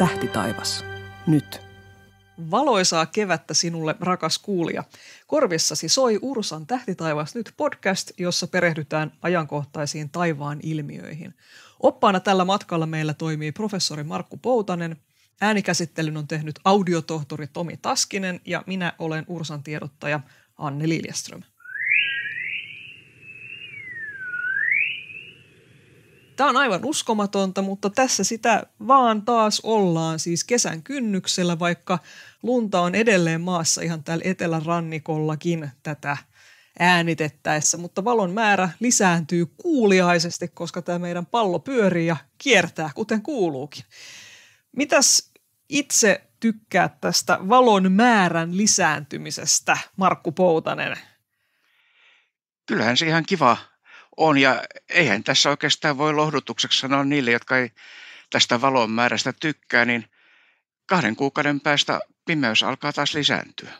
Tähti taivas. Nyt. Valoisaa kevättä sinulle, rakas kuulija. Korvissasi soi Ursan taivas nyt podcast, jossa perehdytään ajankohtaisiin taivaan ilmiöihin. Oppaana tällä matkalla meillä toimii professori Markku Poutanen, äänikäsittelyn on tehnyt audiotohtori Tomi Taskinen ja minä olen Ursan tiedottaja Anne Liljeström. Tämä on aivan uskomatonta, mutta tässä sitä vaan taas ollaan siis kesän kynnyksellä, vaikka lunta on edelleen maassa ihan täällä etelärannikollakin tätä äänitettäessä, mutta valon määrä lisääntyy kuuliaisesti, koska tämä meidän pallo pyörii ja kiertää, kuten kuuluukin. Mitäs itse tykkää tästä valon määrän lisääntymisestä, Markku Poutanen? Kyllähän se ihan kiva on. Ja eihän tässä oikeastaan voi lohdutukseksi sanoa niille, jotka ei tästä valon määrästä tykkää, niin kahden kuukauden päästä pimeys alkaa taas lisääntyä.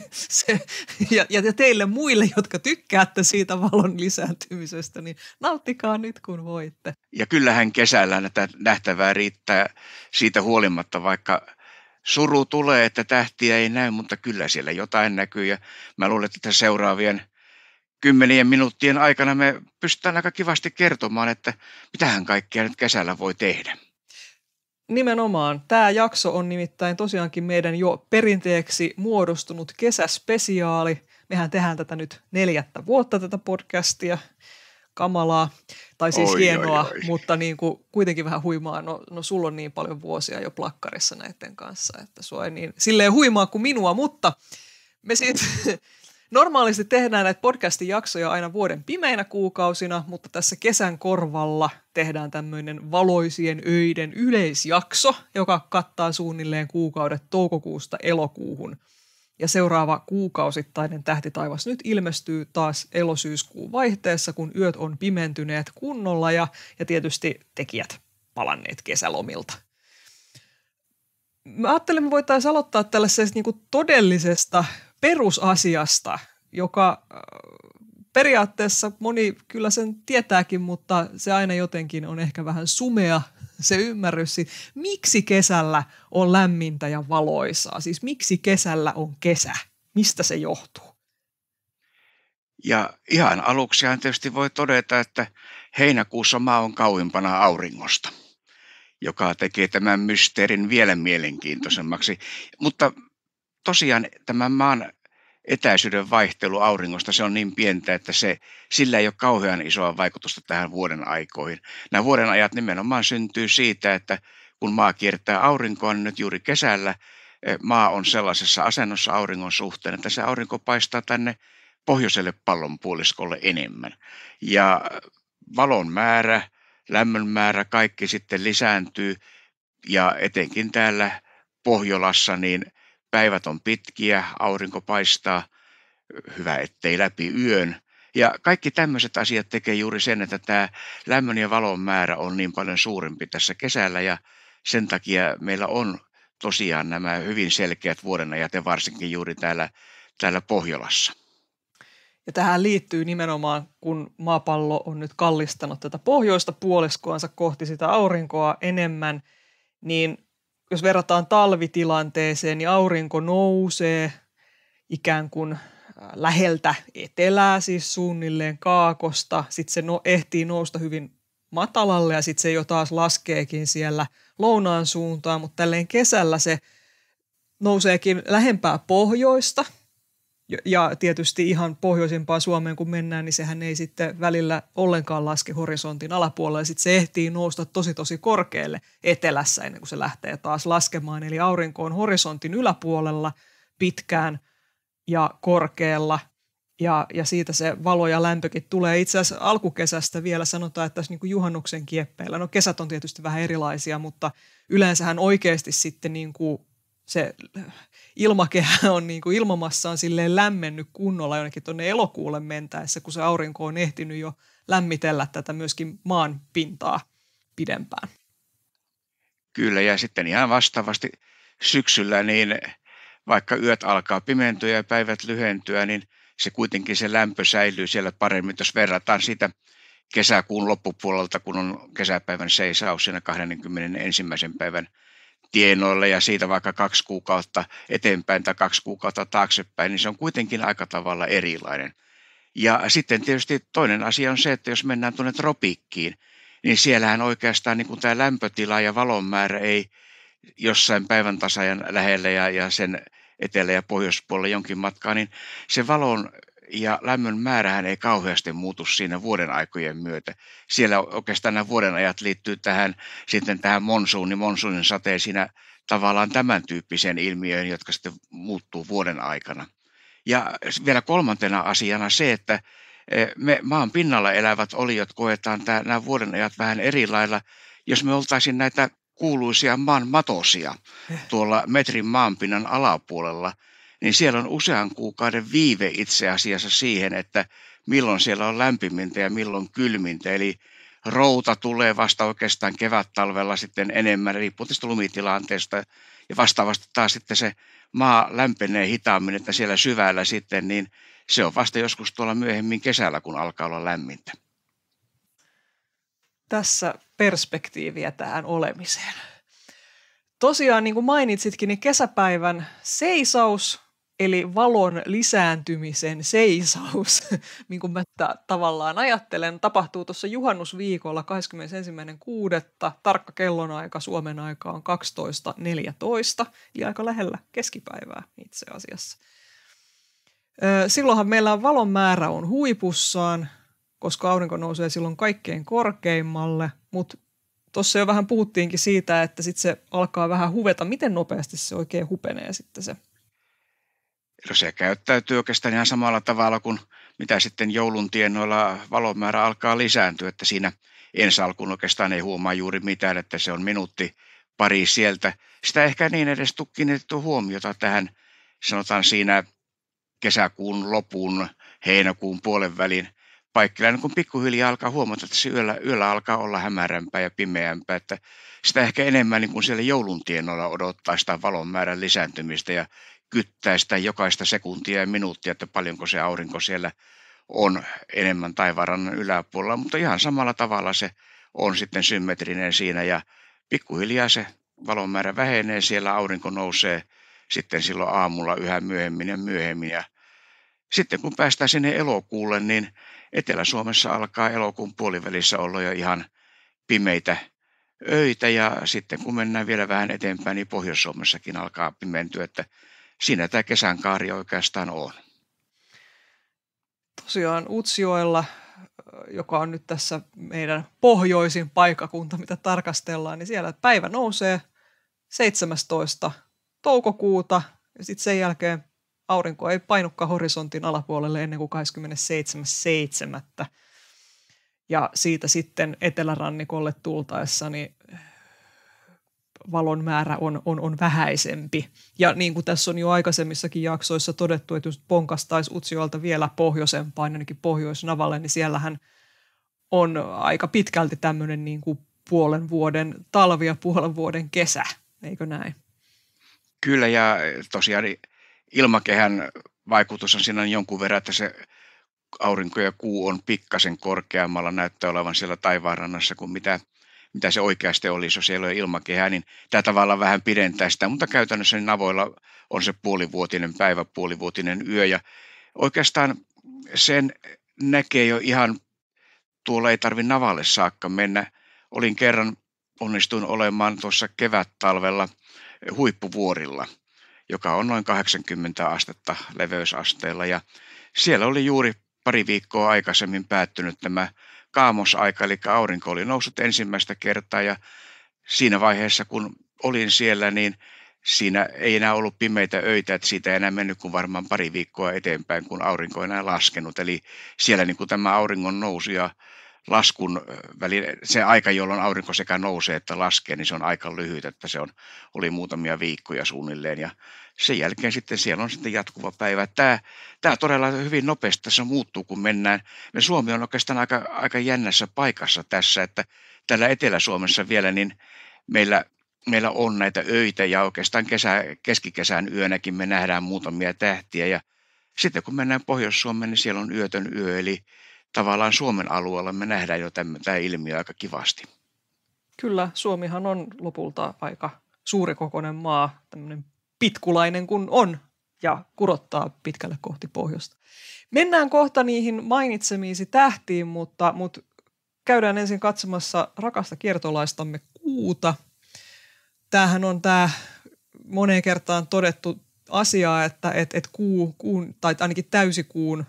Se, ja, ja teille muille, jotka tykkäätte siitä valon lisääntymisestä, niin nauttikaa nyt kun voitte. Ja kyllähän kesällä näitä nähtävää riittää siitä huolimatta, vaikka suru tulee, että tähtiä ei näy, mutta kyllä siellä jotain näkyy. Ja mä luulen, että seuraavien – kymmenien minuuttien aikana me pystytään aika kivasti kertomaan, että mitähän kaikkea nyt kesällä voi tehdä. Nimenomaan. Tämä jakso on nimittäin tosiaankin meidän jo perinteeksi muodostunut kesäspesiaali. Mehän tehdään tätä nyt neljättä vuotta tätä podcastia. Kamalaa, tai siis oi, hienoa, oi, oi. mutta niin kuin kuitenkin vähän huimaa. No, no sulla on niin paljon vuosia jo plakkarissa näiden kanssa, että sua ei niin silleen huimaa kuin minua, mutta me sitten Normaalisti tehdään näitä podcastin jaksoja aina vuoden pimeinä kuukausina, mutta tässä kesän korvalla tehdään tämmöinen valoisien öiden yleisjakso, joka kattaa suunnilleen kuukaudet toukokuusta elokuuhun. Ja seuraava kuukausittainen tähtitaivas nyt ilmestyy taas elosyyskuun vaihteessa, kun yöt on pimentyneet kunnolla ja, ja tietysti tekijät palanneet kesälomilta. Mä ajattelin, me voitaisiin aloittaa tällaisesta niin todellisesta perusasiasta, joka äh, periaatteessa moni kyllä sen tietääkin, mutta se aina jotenkin on ehkä vähän sumea se ymmärrys, siis miksi kesällä on lämmintä ja valoisaa, siis miksi kesällä on kesä, mistä se johtuu? Ja ihan aluksihan tietysti voi todeta, että heinäkuussa maa on kauimpana auringosta, joka tekee tämän mysteerin vielä mielenkiintoisemmaksi. Mutta tosiaan tämän maan etäisyyden vaihtelu auringosta, se on niin pientä, että se, sillä ei ole kauhean isoa vaikutusta tähän vuoden aikoihin. Nämä vuoden ajat nimenomaan syntyy siitä, että kun maa kiertää aurinkoa, niin nyt juuri kesällä eh, maa on sellaisessa asennossa auringon suhteen, että se aurinko paistaa tänne pohjoiselle pallonpuoliskolle enemmän. Ja valon määrä, lämmön määrä, kaikki sitten lisääntyy ja etenkin täällä Pohjolassa, niin – Päivät on pitkiä, aurinko paistaa, hyvä ettei läpi yön. Ja kaikki tämmöiset asiat tekee juuri sen, että tämä lämmön ja valon määrä on niin paljon suurempi tässä kesällä ja sen takia meillä on tosiaan nämä hyvin selkeät vuodenajat ja varsinkin juuri täällä, täällä Pohjolassa. Ja tähän liittyy nimenomaan, kun maapallo on nyt kallistanut tätä pohjoista puoliskoansa kohti sitä aurinkoa enemmän, niin jos verrataan talvitilanteeseen, niin aurinko nousee ikään kuin äh, läheltä etelää, siis suunnilleen kaakosta. Sitten se no, ehtii nousta hyvin matalalle ja sitten se jo taas laskeekin siellä lounaan suuntaan, mutta tälleen kesällä se nouseekin lähempää pohjoista – ja tietysti ihan pohjoisempaan Suomeen kun mennään, niin sehän ei sitten välillä ollenkaan laske horisontin alapuolelle. Sitten se ehtii nousta tosi tosi korkealle etelässä ennen kuin se lähtee taas laskemaan. Eli aurinko on horisontin yläpuolella pitkään ja korkealla ja, ja siitä se valo ja lämpökin tulee. Itse asiassa alkukesästä vielä sanotaan, että tässä niin kuin juhannuksen kieppeillä, no kesät on tietysti vähän erilaisia, mutta yleensähän oikeasti sitten niin kuin se ilmakehä on niin kuin ilmamassa on silleen lämmennyt kunnolla jonnekin tuonne elokuulle mentäessä, kun se aurinko on ehtinyt jo lämmitellä tätä myöskin maan pintaa pidempään. Kyllä, ja sitten ihan vastaavasti syksyllä, niin vaikka yöt alkaa pimentyä ja päivät lyhentyä, niin se kuitenkin se lämpö säilyy siellä paremmin, jos verrataan sitä kesäkuun loppupuolelta, kun on kesäpäivän seisaus siinä 21. päivän tienoille ja siitä vaikka kaksi kuukautta eteenpäin tai kaksi kuukautta taaksepäin, niin se on kuitenkin aika tavalla erilainen. Ja sitten tietysti toinen asia on se, että jos mennään tuonne tropiikkiin, niin siellähän oikeastaan niin kuin tämä lämpötila ja valon määrä ei jossain päivän tasajan lähellä ja, ja sen etelä- ja pohjoispuolella jonkin matkaa, niin se valon ja lämmön määrähän ei kauheasti muutu siinä vuoden aikojen myötä. Siellä oikeastaan nämä vuoden ajat liittyy tähän, sitten tähän monsuunin, sateen siinä tavallaan tämän tyyppiseen ilmiöön, jotka sitten muuttuu vuoden aikana. Ja vielä kolmantena asiana se, että e, me maan pinnalla elävät oliot koetaan tämän, nämä vuodenajat vähän eri lailla. Jos me oltaisiin näitä kuuluisia maan matosia eh. tuolla metrin maanpinnan alapuolella – niin siellä on usean kuukauden viive itse asiassa siihen, että milloin siellä on lämpimintä ja milloin kylmintä. Eli routa tulee vasta oikeastaan kevät-talvella sitten enemmän, riippuu tästä lumitilanteesta. Ja vastaavasti taas sitten se maa lämpenee hitaammin, että siellä syvällä sitten, niin se on vasta joskus tuolla myöhemmin kesällä, kun alkaa olla lämmintä. Tässä perspektiiviä tähän olemiseen. Tosiaan, niin kuin mainitsitkin, niin kesäpäivän seisaus Eli valon lisääntymisen seisaus, niin kuin mä t- tavallaan ajattelen, tapahtuu tuossa juhannusviikolla 21.6. Tarkka kellonaika Suomen aika on 12.14, eli aika lähellä keskipäivää itse asiassa. Silloinhan meillä on valon määrä on huipussaan, koska aurinko nousee silloin kaikkein korkeimmalle, mutta tuossa jo vähän puhuttiinkin siitä, että sitten se alkaa vähän huveta, miten nopeasti se oikein hupenee sitten se – jos se käyttäytyy oikeastaan ihan samalla tavalla kuin mitä sitten joulun tienoilla valomäärä alkaa lisääntyä, että siinä ensi alkuun oikeastaan ei huomaa juuri mitään, että se on minuutti pari sieltä. Sitä ehkä niin edes tukkineettu huomiota tähän, sanotaan siinä kesäkuun lopun, heinäkuun puolen välin paikkeilla, niin kun pikkuhiljaa alkaa huomata, että se yöllä, yöllä alkaa olla hämärämpää ja pimeämpää, että sitä ehkä enemmän niin kuin siellä jouluntienoilla odottaa sitä valon määrän lisääntymistä ja kyttää sitä jokaista sekuntia ja minuuttia, että paljonko se aurinko siellä on enemmän taivaanrannan yläpuolella, mutta ihan samalla tavalla se on sitten symmetrinen siinä ja pikkuhiljaa se valon määrä vähenee, siellä aurinko nousee sitten silloin aamulla yhä myöhemmin ja myöhemmin ja sitten kun päästään sinne elokuulle, niin Etelä-Suomessa alkaa elokuun puolivälissä olla jo ihan pimeitä öitä ja sitten kun mennään vielä vähän eteenpäin, niin Pohjois-Suomessakin alkaa pimentyä, että siinä tämä kesän kaari oikeastaan on. Tosiaan Utsjoella, joka on nyt tässä meidän pohjoisin paikakunta, mitä tarkastellaan, niin siellä päivä nousee 17. toukokuuta ja sitten sen jälkeen aurinko ei painukaan horisontin alapuolelle ennen kuin 27.7. Ja siitä sitten etelärannikolle tultaessa, niin valon määrä on, on, on vähäisempi. Ja niin kuin tässä on jo aikaisemmissakin jaksoissa todettu, että jos ponkastaisi Utsioalta vielä pohjoisempaan, ainakin pohjoisnavalle, niin siellähän on aika pitkälti tämmöinen niin kuin puolen vuoden talvi ja puolen vuoden kesä, eikö näin? Kyllä ja tosiaan ilmakehän vaikutus on siinä jonkun verran, että se aurinko ja kuu on pikkasen korkeammalla, näyttää olevan siellä taivaanrannassa kuin mitä – mitä se oikeasti olisi, jos ei ole ilmakehää, niin tämä tavallaan vähän pidentää sitä, mutta käytännössä niin navoilla on se puolivuotinen päivä, puolivuotinen yö ja oikeastaan sen näkee jo ihan, tuolla ei tarvi navalle saakka mennä. Olin kerran, onnistuin olemaan tuossa kevät-talvella huippuvuorilla, joka on noin 80 astetta leveysasteella ja siellä oli juuri pari viikkoa aikaisemmin päättynyt tämä kaamosaika, eli aurinko oli noussut ensimmäistä kertaa ja siinä vaiheessa, kun olin siellä, niin siinä ei enää ollut pimeitä öitä, että siitä ei enää mennyt kuin varmaan pari viikkoa eteenpäin, kun aurinko ei enää laskenut. Eli siellä niin kuin tämä auringon nousu ja laskun väli, se aika, jolloin aurinko sekä nousee että laskee, niin se on aika lyhyt, että se on, oli muutamia viikkoja suunnilleen. Ja sen jälkeen sitten siellä on sitten jatkuva päivä. Tämä, tämä todella hyvin nopeasti tässä muuttuu, kun mennään. Me Suomi on oikeastaan aika, aika jännässä paikassa tässä, että täällä Etelä-Suomessa vielä niin meillä, meillä on näitä öitä ja oikeastaan kesä, keskikesän yönäkin me nähdään muutamia tähtiä ja sitten kun mennään Pohjois-Suomeen, niin siellä on yötön yö, eli tavallaan Suomen alueella me nähdään jo tämä ilmiö aika kivasti. Kyllä, Suomihan on lopulta aika suurikokoinen maa, tämmöinen pitkulainen kun on ja kurottaa pitkälle kohti pohjoista. Mennään kohta niihin mainitsemiisi tähtiin, mutta, mutta käydään ensin katsomassa rakasta kiertolaistamme kuuta. Tämähän on tämä moneen kertaan todettu asia, että et, et kuu, kuun, tai ainakin täysikuun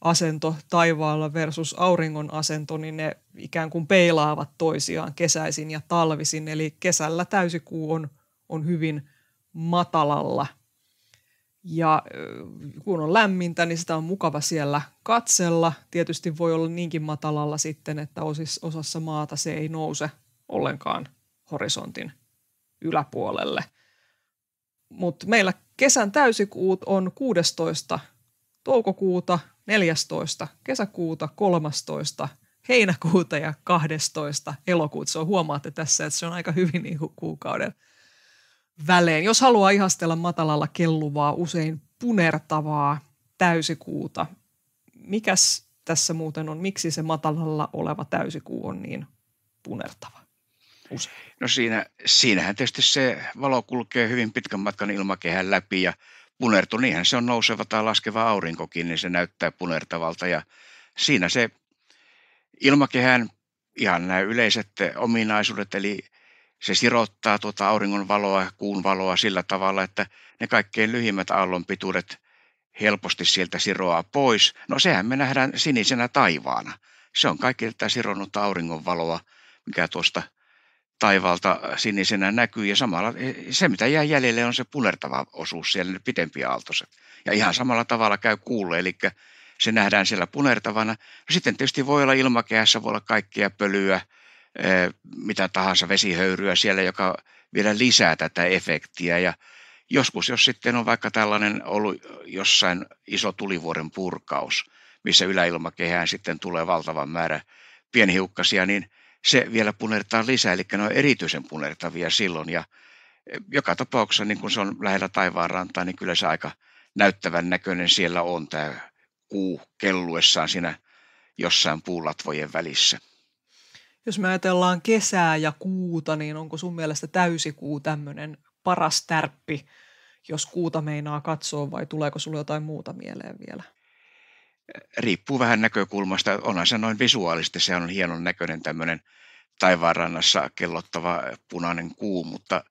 asento taivaalla versus auringon asento, niin ne ikään kuin peilaavat toisiaan kesäisin ja talvisin. Eli kesällä täysikuu on, on hyvin – matalalla. Ja kun on lämmintä, niin sitä on mukava siellä katsella. Tietysti voi olla niinkin matalalla sitten, että osassa maata se ei nouse ollenkaan horisontin yläpuolelle. Mutta meillä kesän täysikuut on 16 toukokuuta, 14 kesäkuuta, 13 heinäkuuta ja 12 elokuuta. Se on, huomaatte tässä, että se on aika hyvin niin kuukauden – välein. Jos haluaa ihastella matalalla kelluvaa, usein punertavaa täysikuuta, mikäs tässä muuten on, miksi se matalalla oleva täysikuu on niin punertava? Usein. No siinä, siinähän tietysti se valo kulkee hyvin pitkän matkan ilmakehän läpi ja punertu, niinhän se on nouseva tai laskeva aurinkokin, niin se näyttää punertavalta ja siinä se ilmakehän ihan nämä yleiset ominaisuudet, eli se sirottaa tuota auringon valoa, kuun valoa sillä tavalla, että ne kaikkein lyhimmät aallonpituudet helposti sieltä siroaa pois. No sehän me nähdään sinisenä taivaana. Se on kaikki tätä sironnutta auringon valoa, mikä tuosta taivaalta sinisenä näkyy. Ja samalla e, se, mitä jää jäljelle, on se punertava osuus siellä, ne pitempiä aaltoiset. Ja ihan samalla tavalla käy kuulle, eli se nähdään siellä punertavana. No, sitten tietysti voi olla ilmakehässä, voi olla kaikkea pölyä, Eh, mitä tahansa vesihöyryä siellä, joka vielä lisää tätä efektiä. Ja joskus, jos sitten on vaikka tällainen ollut jossain iso tulivuoren purkaus, missä yläilmakehään sitten tulee valtavan määrä pienhiukkasia, niin se vielä punertaa lisää, eli ne on erityisen punertavia silloin. Ja eh, joka tapauksessa, niin kun se on lähellä taivaanrantaa, niin kyllä se aika näyttävän näköinen siellä on tämä kuu kelluessaan siinä jossain puulatvojen välissä. Jos me ajatellaan kesää ja kuuta, niin onko sun mielestä täysikuu tämmöinen paras tärppi, jos kuuta meinaa katsoa vai tuleeko sulle jotain muuta mieleen vielä? Riippuu vähän näkökulmasta. Onhan se noin visuaalisesti, se on hienon näköinen tämmöinen taivaanrannassa kellottava punainen kuu, mutta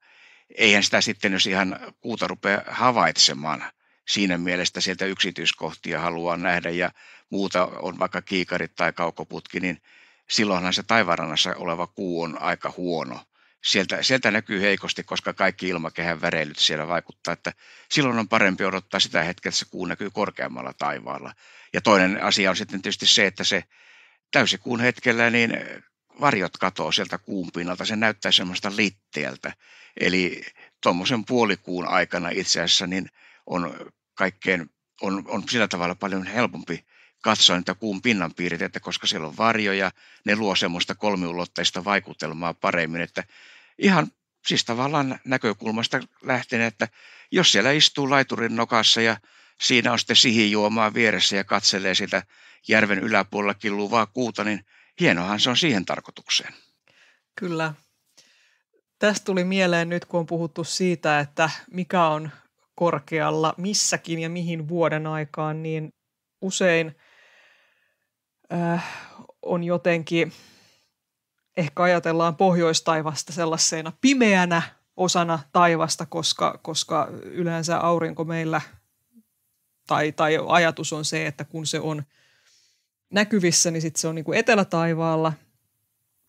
eihän sitä sitten, jos ihan kuuta rupeaa havaitsemaan – siinä mielessä sieltä yksityiskohtia haluaa nähdä ja muuta on vaikka kiikarit tai kaukoputki, niin silloinhan se taivaanrannassa oleva kuu on aika huono. Sieltä, sieltä näkyy heikosti, koska kaikki ilmakehän väreilyt siellä vaikuttaa, että silloin on parempi odottaa sitä hetkeä, että se kuu näkyy korkeammalla taivaalla. Ja toinen asia on sitten tietysti se, että se täysikuun hetkellä niin varjot katoaa sieltä kuun pinnalta, se näyttää semmoista litteältä. Eli tuommoisen puolikuun aikana itse asiassa niin on kaikkein, on, on sillä tavalla paljon helpompi katsoa niitä kuun pinnanpiirteitä, koska siellä on varjoja, ne luo semmoista kolmiulotteista vaikutelmaa paremmin, että ihan siis tavallaan näkökulmasta lähtien, että jos siellä istuu laiturin nokassa ja siinä on sitten juomaa vieressä ja katselee sitä järven yläpuolella killuvaa kuuta, niin hienohan se on siihen tarkoitukseen. Kyllä. Tästä tuli mieleen nyt, kun on puhuttu siitä, että mikä on korkealla missäkin ja mihin vuoden aikaan, niin usein – äh, on jotenkin, ehkä ajatellaan pohjoistaivasta sellaisena pimeänä osana taivasta, koska, koska yleensä aurinko meillä, tai, tai ajatus on se, että kun se on näkyvissä, niin sit se on niin kuin etelätaivaalla –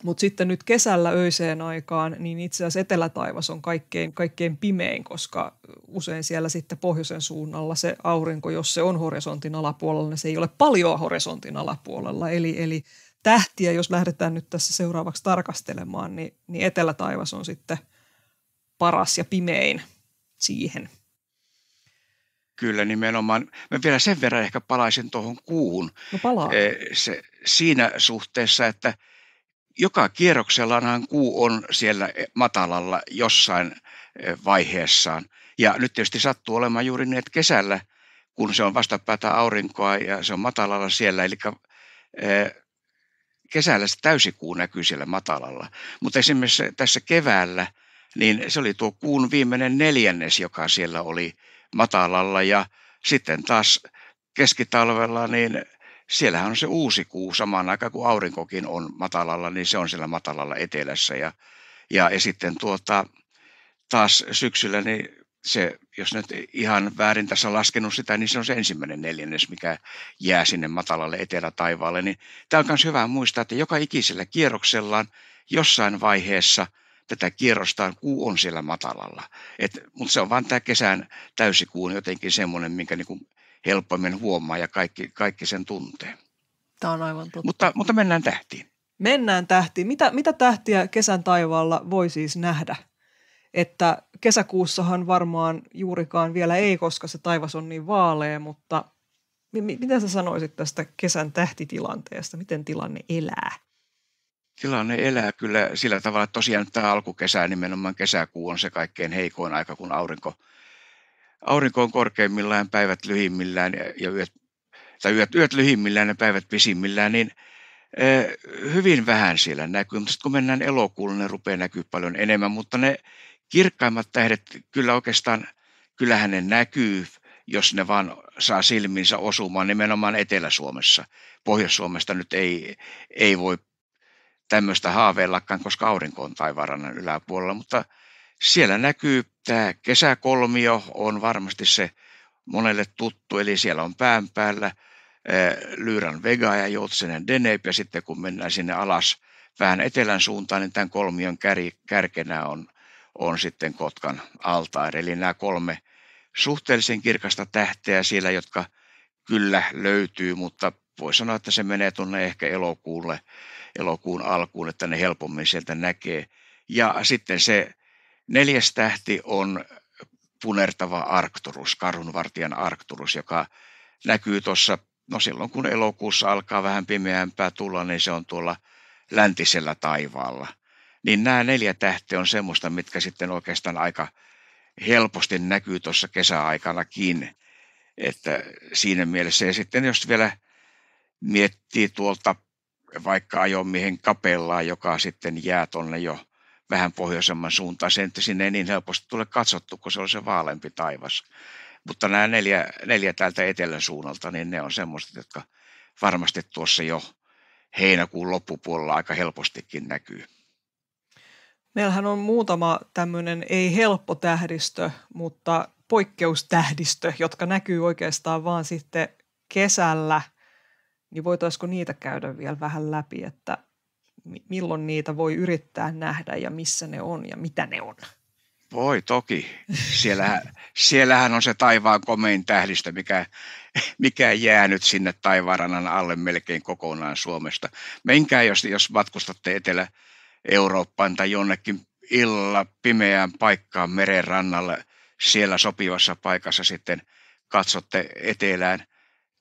mutta sitten nyt kesällä öiseen aikaan, niin itse asiassa etelätaivas on kaikkein, kaikkein pimein, koska usein siellä sitten pohjoisen suunnalla se aurinko, jos se on horisontin alapuolella, niin se ei ole paljon horisontin alapuolella. Eli, eli tähtiä, jos lähdetään nyt tässä seuraavaksi tarkastelemaan, niin, niin etelätaivas on sitten paras ja pimein siihen. Kyllä, nimenomaan. Mä vielä sen verran ehkä palaisin tuohon kuuhun. No palaa. Eh, se, siinä suhteessa, että – joka kierroksellahan kuu on siellä eh, matalalla jossain eh, vaiheessaan. Ja nyt tietysti sattuu olemaan juuri niin, että kesällä, kun se on vastapäätä aurinkoa ja se on matalalla siellä, eli eh, kesällä se täysikuu näkyy siellä matalalla. Mutta esimerkiksi tässä keväällä, niin se oli tuo kuun viimeinen neljännes, joka siellä oli matalalla ja sitten taas keskitalvella niin siellähän on se uusi kuu samaan aikaan, kun aurinkokin on matalalla, niin se on siellä matalalla etelässä. Ja, ja, ja sitten tuota, taas syksyllä, niin se, jos nyt ihan väärin tässä on laskenut sitä, niin se on se ensimmäinen neljännes, mikä jää sinne matalalle etelätaivaalle. Niin tämä on myös hyvä muistaa, että joka ikisellä kierroksellaan jossain vaiheessa tätä kierrostaan kuu on siellä matalalla. Mutta se on vain tämä kesän täysikuun jotenkin semmoinen, minkä niin helpommin huomaa ja kaikki, kaikki sen tuntee. Tämä on aivan totta. Mutta, mutta mennään tähtiin. Mennään tähtiin. Mitä, mitä tähtiä kesän taivaalla voi siis nähdä? Että kesäkuussahan varmaan juurikaan vielä ei, koska se taivas on niin vaalea, mutta mitä sä sanoisit tästä kesän tähtitilanteesta? Miten tilanne elää? Tilanne elää kyllä sillä tavalla, että tosiaan tämä alkukesä, nimenomaan kesäkuu on se kaikkein heikoin aika, kun aurinko – aurinko on korkeimmillaan, päivät lyhimmillään ja, ja yöt, tai yöt, yöt lyhimmillään ja päivät pisimmillään, niin eh, hyvin vähän siellä näkyy, mutta sitten kun mennään elokuulle, ne rupeaa näkyy paljon enemmän, mutta ne kirkkaimmat tähdet kyllä oikeastaan, kyllähän ne näkyy, jos ne vaan saa silminsä osumaan nimenomaan Etelä-Suomessa. Pohjois-Suomesta nyt ei, ei voi tämmöistä haaveillakaan, koska aurinko on taivarannan yläpuolella, mutta siellä näkyy tämä kesäkolmio on varmasti se monelle tuttu, eli siellä on pään päällä Lyran Vega ja Joutsenen Deneip, ja sitten kun mennään sinne alas vähän etelän suuntaan, niin tämän kolmion kärkenä on, on sitten Kotkan altaari. Eli nämä kolme suhteellisen kirkasta tähteä siellä, jotka kyllä löytyy, mutta voi sanoa, että se menee tuonne ehkä elokuulle, elokuun alkuun, että ne helpommin sieltä näkee. Ja sitten se Neljäs tähti on punertava Arcturus, karhunvartijan Arcturus, joka näkyy tuossa, no silloin kun elokuussa alkaa vähän pimeämpää tulla, niin se on tuolla läntisellä taivaalla. Niin nämä neljä tähteä on semmoista, mitkä sitten oikeastaan aika helposti näkyy tuossa kesäaikanakin. Että siinä mielessä, ja sitten jos vielä miettii tuolta vaikka ajomiehen kapellaa, joka sitten jää tuonne jo vähän pohjoisemman suuntaan. Se sinne ei niin helposti tule katsottu, kun se on se vaalempi taivas. Mutta nämä neljä, neljä täältä etelän suunnalta, niin ne on semmoiset, jotka varmasti tuossa jo heinäkuun loppupuolella aika helpostikin näkyy. Meillähän on muutama tämmöinen ei helppo tähdistö, mutta poikkeustähdistö, jotka näkyy oikeastaan vaan sitten kesällä, niin voitaisiko niitä käydä vielä vähän läpi, että milloin niitä voi yrittää nähdä ja missä ne on ja mitä ne on? Voi toki. Siellähän, siellähän on se taivaan komein tähdistä, mikä, mikä jää nyt sinne taivaanrannan alle melkein kokonaan Suomesta. Menkää, jos, jos matkustatte Etelä-Eurooppaan tai jonnekin illalla pimeään paikkaan meren rannalla siellä sopivassa paikassa sitten katsotte etelään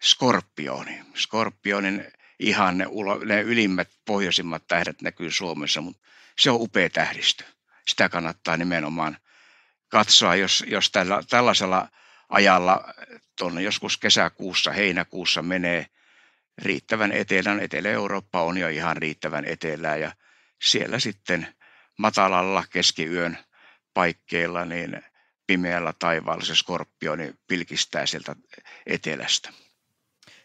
skorpioni. Skorpionin ihan ne, ulo, ne ylimmät pohjoisimmat tähdet näkyy Suomessa, mutta se on upea tähdistö. Sitä kannattaa nimenomaan katsoa, jos, jos tällä, tällaisella ajalla tuonne joskus kesäkuussa, heinäkuussa menee riittävän etelän. Etelä-Eurooppa on jo ihan riittävän etelää ja siellä sitten matalalla keskiyön paikkeilla niin pimeällä taivaalla se skorpioni pilkistää sieltä etelästä.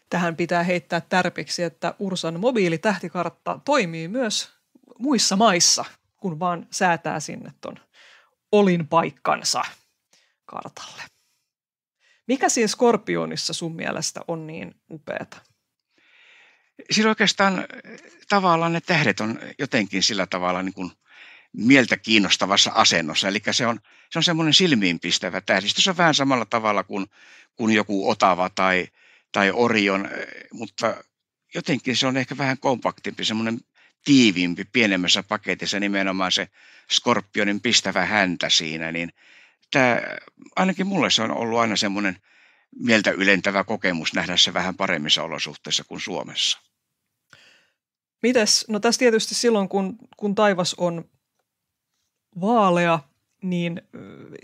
Tähän pitää heittää tärpiksi, että Ursan mobiilitähtikartta toimii myös muissa maissa, kun vaan säätää sinne olin paikkansa kartalle. Mikä siinä Skorpionissa sun mielestä on niin upeata? Siinä oikeastaan eh, tavallaan ne tähdet on jotenkin sillä tavalla niin kuin mieltä kiinnostavassa asennossa. Eli se on, se on semmoinen silmiinpistävä tähdistys. Se on vähän samalla tavalla kuin, kuin joku otava tai, tai Orion, eh, mutta jotenkin se on ehkä vähän kompaktimpi, semmoinen tiiviimpi, pienemmässä paketissa nimenomaan se skorpionin pistävä häntä siinä, niin tämä, ainakin mulle se on ollut aina semmoinen mieltä ylentävä kokemus nähdä se vähän paremmissa olosuhteissa kuin Suomessa. Mites, no tässä tietysti silloin kun, kun taivas on vaalea niin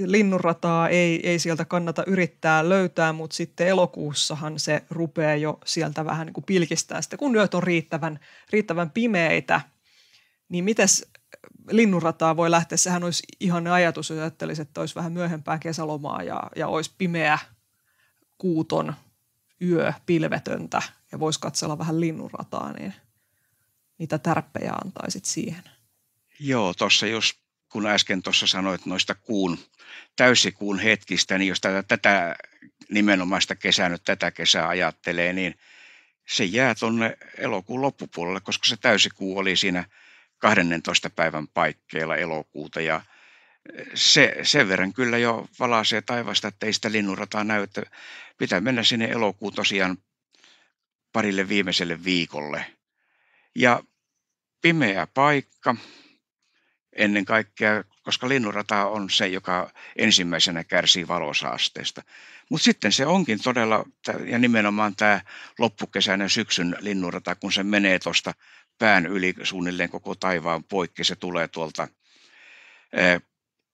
linnunrataa ei, ei sieltä kannata yrittää löytää, mutta sitten elokuussahan se rupeaa jo sieltä vähän niin kuin pilkistää Sitten kun yöt on riittävän, riittävän pimeitä. Niin mitäs linnunrataa voi lähteä? Sehän olisi ihan ajatus, jos ajattelisi, että olisi vähän myöhempää kesälomaa ja, ja olisi pimeä kuuton yö pilvetöntä ja voisi katsella vähän linnunrataa, niin mitä tärppejä antaisit siihen? Joo, tuossa jos kun äsken tuossa sanoit noista kuun, täysikuun hetkistä, niin jos tätä, tätä nimenomaista kesää nyt tätä kesää ajattelee, niin se jää tuonne elokuun loppupuolelle, koska se täysikuu oli siinä 12 päivän paikkeilla elokuuta ja se, sen verran kyllä jo valaisee taivasta, että ei sitä linnunrataa näy, että pitää mennä sinne elokuun tosiaan parille viimeiselle viikolle. Ja pimeä paikka, ennen kaikkea, koska linnurata on se, joka ensimmäisenä kärsii valosaasteesta. Mutta sitten se onkin todella, ja nimenomaan tämä loppukesäinen syksyn linnurata, kun se menee tuosta pään yli suunnilleen koko taivaan poikki, se tulee tuolta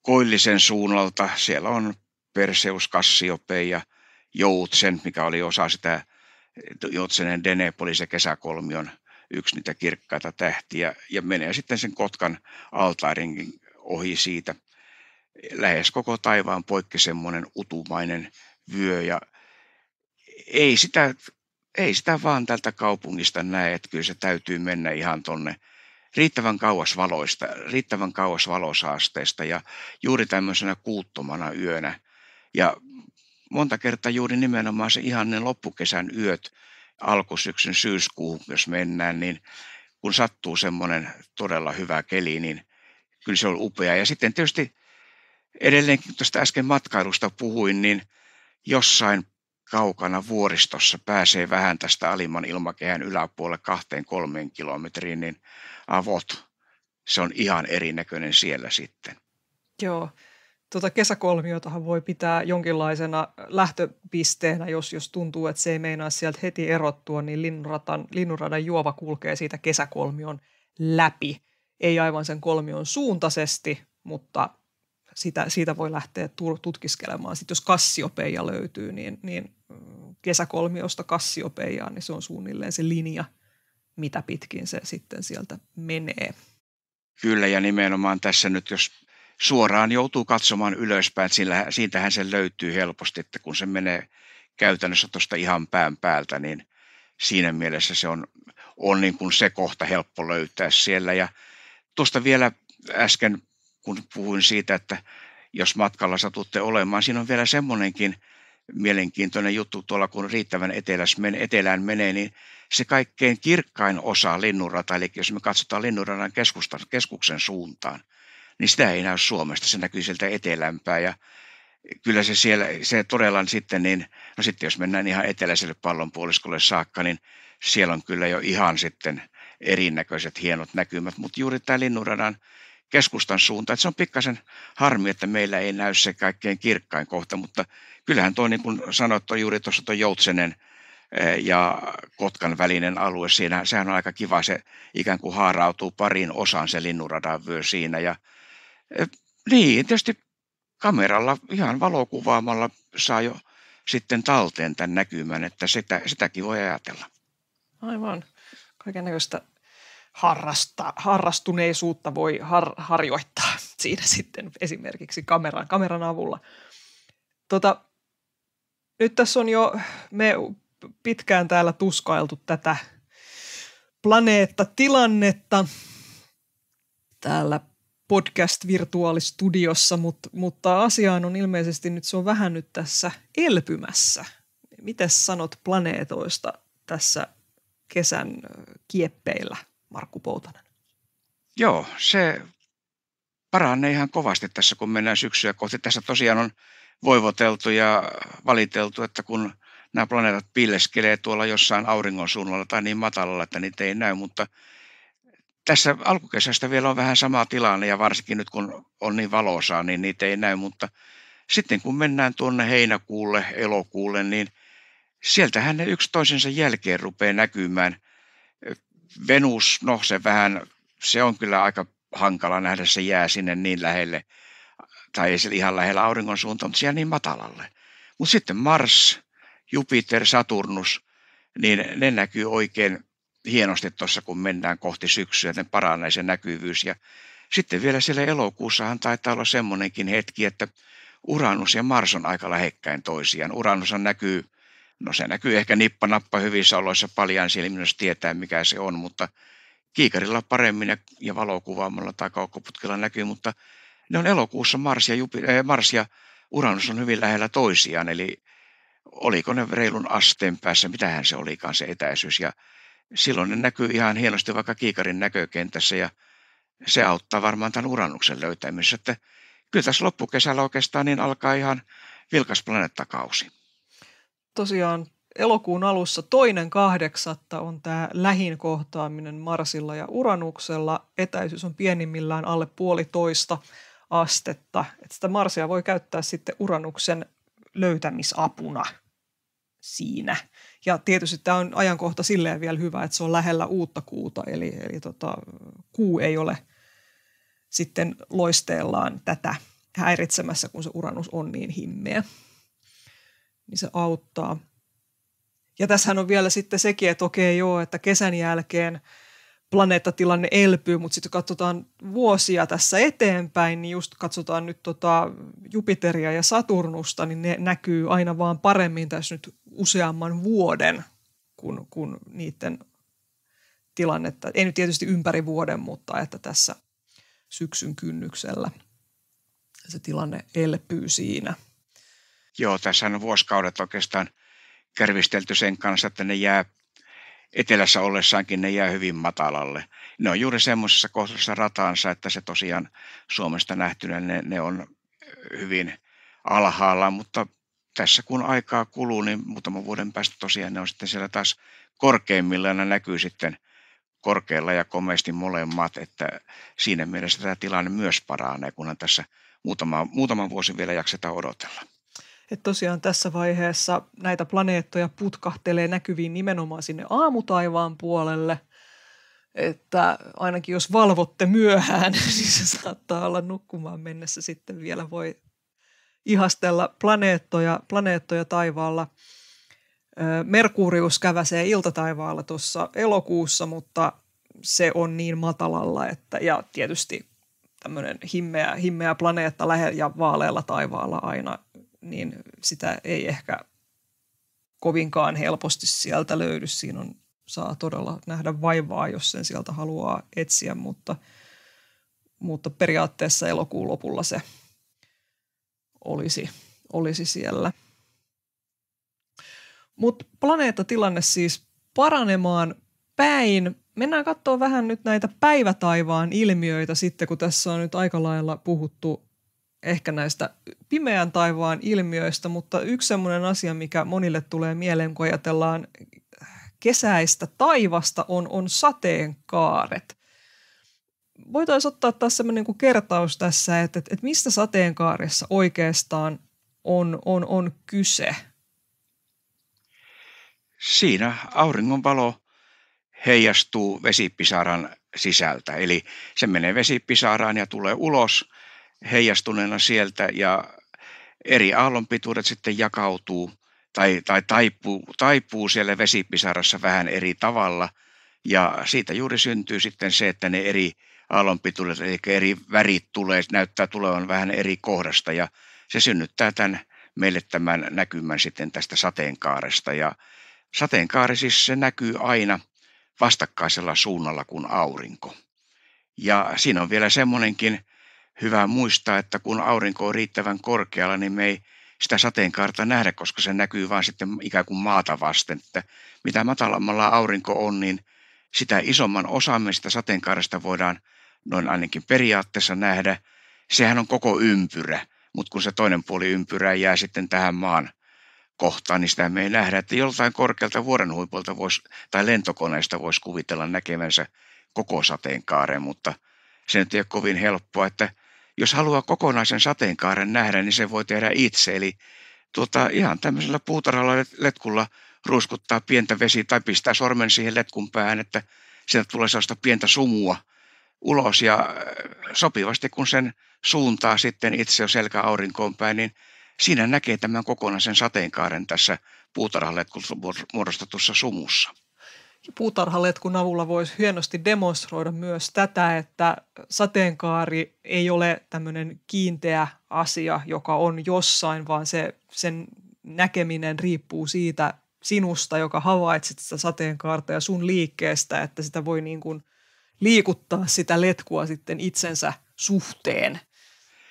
koillisen suunnalta. Siellä on Perseus, Kassiope ja Joutsen, mikä oli osa sitä Joutsenen Denepolisen se kesäkolmion yksi niitä kirkkaita tähtiä ja menee sitten sen Kotkan altaarinkin ohi siitä. Lähes koko taivaan poikki semmoinen utumainen vyö ja ei sitä, ei sitä vaan tältä kaupungista näe, että kyllä se täytyy mennä ihan tonne riittävän kauas valoista, riittävän kauas valosaasteesta ja juuri tämmöisenä kuuttomana yönä. Ja monta kertaa juuri nimenomaan se ne loppukesän yöt, alkusyksyn syyskuuhun, jos mennään, niin kun sattuu semmoinen todella hyvä keli, niin kyllä se on upea. Ja sitten tietysti edelleenkin tuosta äsken matkailusta puhuin, niin jossain kaukana vuoristossa pääsee vähän tästä alimman ilmakehän yläpuolelle kahteen kolmeen kilometriin, niin avot, se on ihan erinäköinen siellä sitten. Joo, tuota kesäkolmiotahan voi pitää jonkinlaisena lähtöpisteenä, jos, jos tuntuu, että se ei meinaa sieltä heti erottua, niin linnunradan, linnunradan juova kulkee siitä kesäkolmion läpi. Ei aivan sen kolmion suuntaisesti, mutta sitä, siitä voi lähteä tutkiskelemaan. Sitten jos kassiopeija löytyy, niin, niin mm, kesäkolmiosta kassiopeijaan, niin se on suunnilleen se linja, mitä pitkin se sitten sieltä menee. Kyllä ja nimenomaan tässä nyt, jos suoraan joutuu katsomaan ylöspäin, sillä siitähän se löytyy helposti, että kun se menee käytännössä tuosta ihan pään päältä, niin siinä mielessä se on, on niin kuin se kohta helppo löytää siellä. Ja tuosta vielä äsken, kun puhuin siitä, että jos matkalla satutte olemaan, siinä on vielä semmoinenkin mielenkiintoinen juttu tuolla, kun riittävän etelään menee, niin se kaikkein kirkkain osa linnurata, eli jos me katsotaan linnunradan keskustan, keskuksen suuntaan, niin sitä ei näy Suomesta, se näkyy sieltä etelämpää ja kyllä se siellä, se todella sitten niin, no sitten jos mennään ihan eteläiselle pallonpuoliskolle saakka, niin siellä on kyllä jo ihan sitten erinäköiset hienot näkymät, mutta juuri tämä linnunradan keskustan suunta, että se on pikkasen harmi, että meillä ei näy se kaikkein kirkkain kohta, mutta kyllähän tuo niin kuin sanottu juuri tuossa tuo Joutsenen e, ja Kotkan välinen alue siinä, sehän on aika kiva, se ikään kuin haarautuu pariin osaan se linnunradan vyö siinä ja niin, tietysti kameralla ihan valokuvaamalla saa jo sitten talteen tämän näkymän, että sitä, sitäkin voi ajatella. Aivan. Kaiken näköistä harrasta, harrastuneisuutta voi har, harjoittaa siinä sitten esimerkiksi kameran, kameran avulla. Tota, nyt tässä on jo me pitkään täällä tuskailtu tätä tilannetta Täällä podcast-virtuaalistudiossa, mutta, mutta asiaan on ilmeisesti nyt se on vähän nyt tässä elpymässä. Mitäs sanot planeetoista tässä kesän kieppeillä, Markku Poutanen? Joo, se paranee ihan kovasti tässä, kun mennään syksyä kohti. Tässä tosiaan on voivoteltu ja valiteltu, että kun nämä planeetat piileskelee tuolla jossain auringon suunnalla tai niin matalalla, että niitä ei näy, mutta – tässä alkukesästä vielä on vähän sama tilanne ja varsinkin nyt kun on niin valoisaa, niin niitä ei näy, mutta sitten kun mennään tuonne heinäkuulle, elokuulle, niin sieltähän ne yksi toisensa jälkeen rupeaa näkymään. Venus, no se vähän, se on kyllä aika hankala nähdä, se jää sinne niin lähelle, tai ei ihan lähellä auringon suuntaan, mutta siellä niin matalalle. Mutta sitten Mars, Jupiter, Saturnus, niin ne näkyy oikein hienosti tuossa, kun mennään kohti syksyä, ne paranee se näkyvyys. Ja sitten vielä siellä elokuussahan taitaa olla semmoinenkin hetki, että Uranus ja Mars on aika lähekkäin toisiaan. Uranus näkyy, no se näkyy ehkä nippanappa hyvissä oloissa paljon silmin, jos tietää mikä se on, mutta kiikarilla paremmin ja, valokuvaamalla tai kaukkoputkella näkyy, mutta ne on elokuussa Mars ja, Jupi, äh, Mars ja Uranus on hyvin lähellä toisiaan, eli oliko ne reilun asteen päässä, mitähän se olikaan se etäisyys. Ja silloin ne näkyy ihan hienosti vaikka kiikarin näkökentässä ja se auttaa varmaan tämän urannuksen löytämisessä. Että kyllä tässä loppukesällä oikeastaan niin alkaa ihan vilkas planeettakausi. Tosiaan elokuun alussa toinen kahdeksatta on tämä lähin kohtaaminen Marsilla ja Uranuksella. Etäisyys on pienimmillään alle puolitoista astetta. Et sitä Marsia voi käyttää sitten Uranuksen löytämisapuna siinä – ja tietysti tämä on ajankohta silleen vielä hyvä, että se on lähellä uutta kuuta, eli, eli tota, kuu ei ole sitten loisteellaan tätä häiritsemässä, kun se uranus on niin himmeä. Niin se auttaa. Ja tässähän on vielä sitten sekin, että okei joo, että kesän jälkeen – planeettatilanne elpyy, mutta sitten katsotaan vuosia tässä eteenpäin, niin just katsotaan nyt tota Jupiteria ja Saturnusta, niin ne näkyy aina vaan paremmin tässä nyt useamman vuoden, kun, kun niiden tilannetta, ei nyt tietysti ympäri vuoden, mutta että tässä syksyn kynnyksellä se tilanne elpyy siinä. Joo, tässä on vuosikaudet oikeastaan kärvistelty sen kanssa, että ne jää etelässä ollessaankin ne jää hyvin matalalle. Ne on juuri semmoisessa kohdassa rataansa, että se tosiaan Suomesta nähtynä ne, ne on hyvin alhaalla, mutta tässä kun aikaa kuluu, niin muutaman vuoden päästä tosiaan ne on sitten siellä taas korkeimmillaan, ne näkyy sitten korkealla ja komeasti molemmat, että siinä mielessä tämä tilanne myös paranee, kunhan tässä muutama, muutaman vuosi vielä jaksetaan odotella. Että tosiaan tässä vaiheessa näitä planeettoja putkahtelee näkyviin nimenomaan sinne aamutaivaan puolelle. Että ainakin jos valvotte myöhään, niin se saattaa olla nukkumaan mennessä sitten vielä voi ihastella planeettoja, planeettoja taivaalla. Merkurius käväsee iltataivaalla tuossa elokuussa, mutta se on niin matalalla, että ja tietysti tämmöinen himmeä, himmeä planeetta lähellä ja vaalealla taivaalla aina niin sitä ei ehkä kovinkaan helposti sieltä löydy. Siinä on, saa todella nähdä vaivaa, jos sen sieltä haluaa etsiä, mutta, mutta periaatteessa elokuun lopulla se olisi, olisi siellä. Mutta planeettatilanne siis paranemaan päin. Mennään katsoa vähän nyt näitä päivätaivaan ilmiöitä sitten, kun tässä on nyt aika lailla puhuttu ehkä näistä pimeän taivaan ilmiöistä, mutta yksi sellainen asia, mikä monille tulee mieleen, kun ajatellaan kesäistä taivasta, on, on sateenkaaret. Voitaisiin ottaa taas sellainen kuin kertaus tässä, että, että, että mistä sateenkaaressa oikeastaan on, on, on kyse? Siinä auringonvalo heijastuu vesipisaran sisältä, eli se menee vesipisaraan ja tulee ulos – heijastuneena sieltä ja eri aallonpituudet sitten jakautuu tai, tai taipuu, taipuu siellä vesipisarassa vähän eri tavalla. Ja siitä juuri syntyy sitten se, että ne eri aallonpituudet, eli eri värit tulee, näyttää tulevan vähän eri kohdasta ja se synnyttää tämän, meille tämän näkymän sitten tästä sateenkaaresta. Ja sateenkaari siis se näkyy aina vastakkaisella suunnalla kuin aurinko. Ja siinä on vielä semmoinenkin hyvä muistaa, että kun aurinko on riittävän korkealla, niin me ei sitä sateenkaarta nähdä, koska se näkyy vain sitten ikään kuin maata vasten. Että mitä matalammalla aurinko on, niin sitä isomman osamme sitä sateenkaaresta voidaan noin ainakin periaatteessa nähdä. Sehän on koko ympyrä, mutta kun se toinen puoli ympyrää jää sitten tähän maan kohtaan, niin sitä me ei nähdä, että joltain korkealta vuoren huipulta voisi, tai lentokoneesta voisi kuvitella näkevänsä koko sateenkaaren, mutta se nyt ei ole kovin helppoa, että – jos haluaa kokonaisen sateenkaaren nähdä, niin se voi tehdä itse. Eli tuota, ihan tämmöisellä puutarhalla letkulla ruiskuttaa pientä vesi tai pistää sormen siihen letkun päähän, että sieltä tulee sellaista pientä sumua ulos ja äh, sopivasti kun sen suuntaa sitten itse jo selkä aurinkoon päin, niin siinä näkee tämän kokonaisen sateenkaaren tässä puutarhalle muodostetussa sumussa puutarhaletkun avulla voisi hienosti demonstroida myös tätä, että sateenkaari ei ole tämmöinen kiinteä asia, joka on jossain, vaan se, sen näkeminen riippuu siitä sinusta, joka havaitsit sitä sateenkaarta ja sun liikkeestä, että sitä voi niin kuin liikuttaa sitä letkua sitten itsensä suhteen.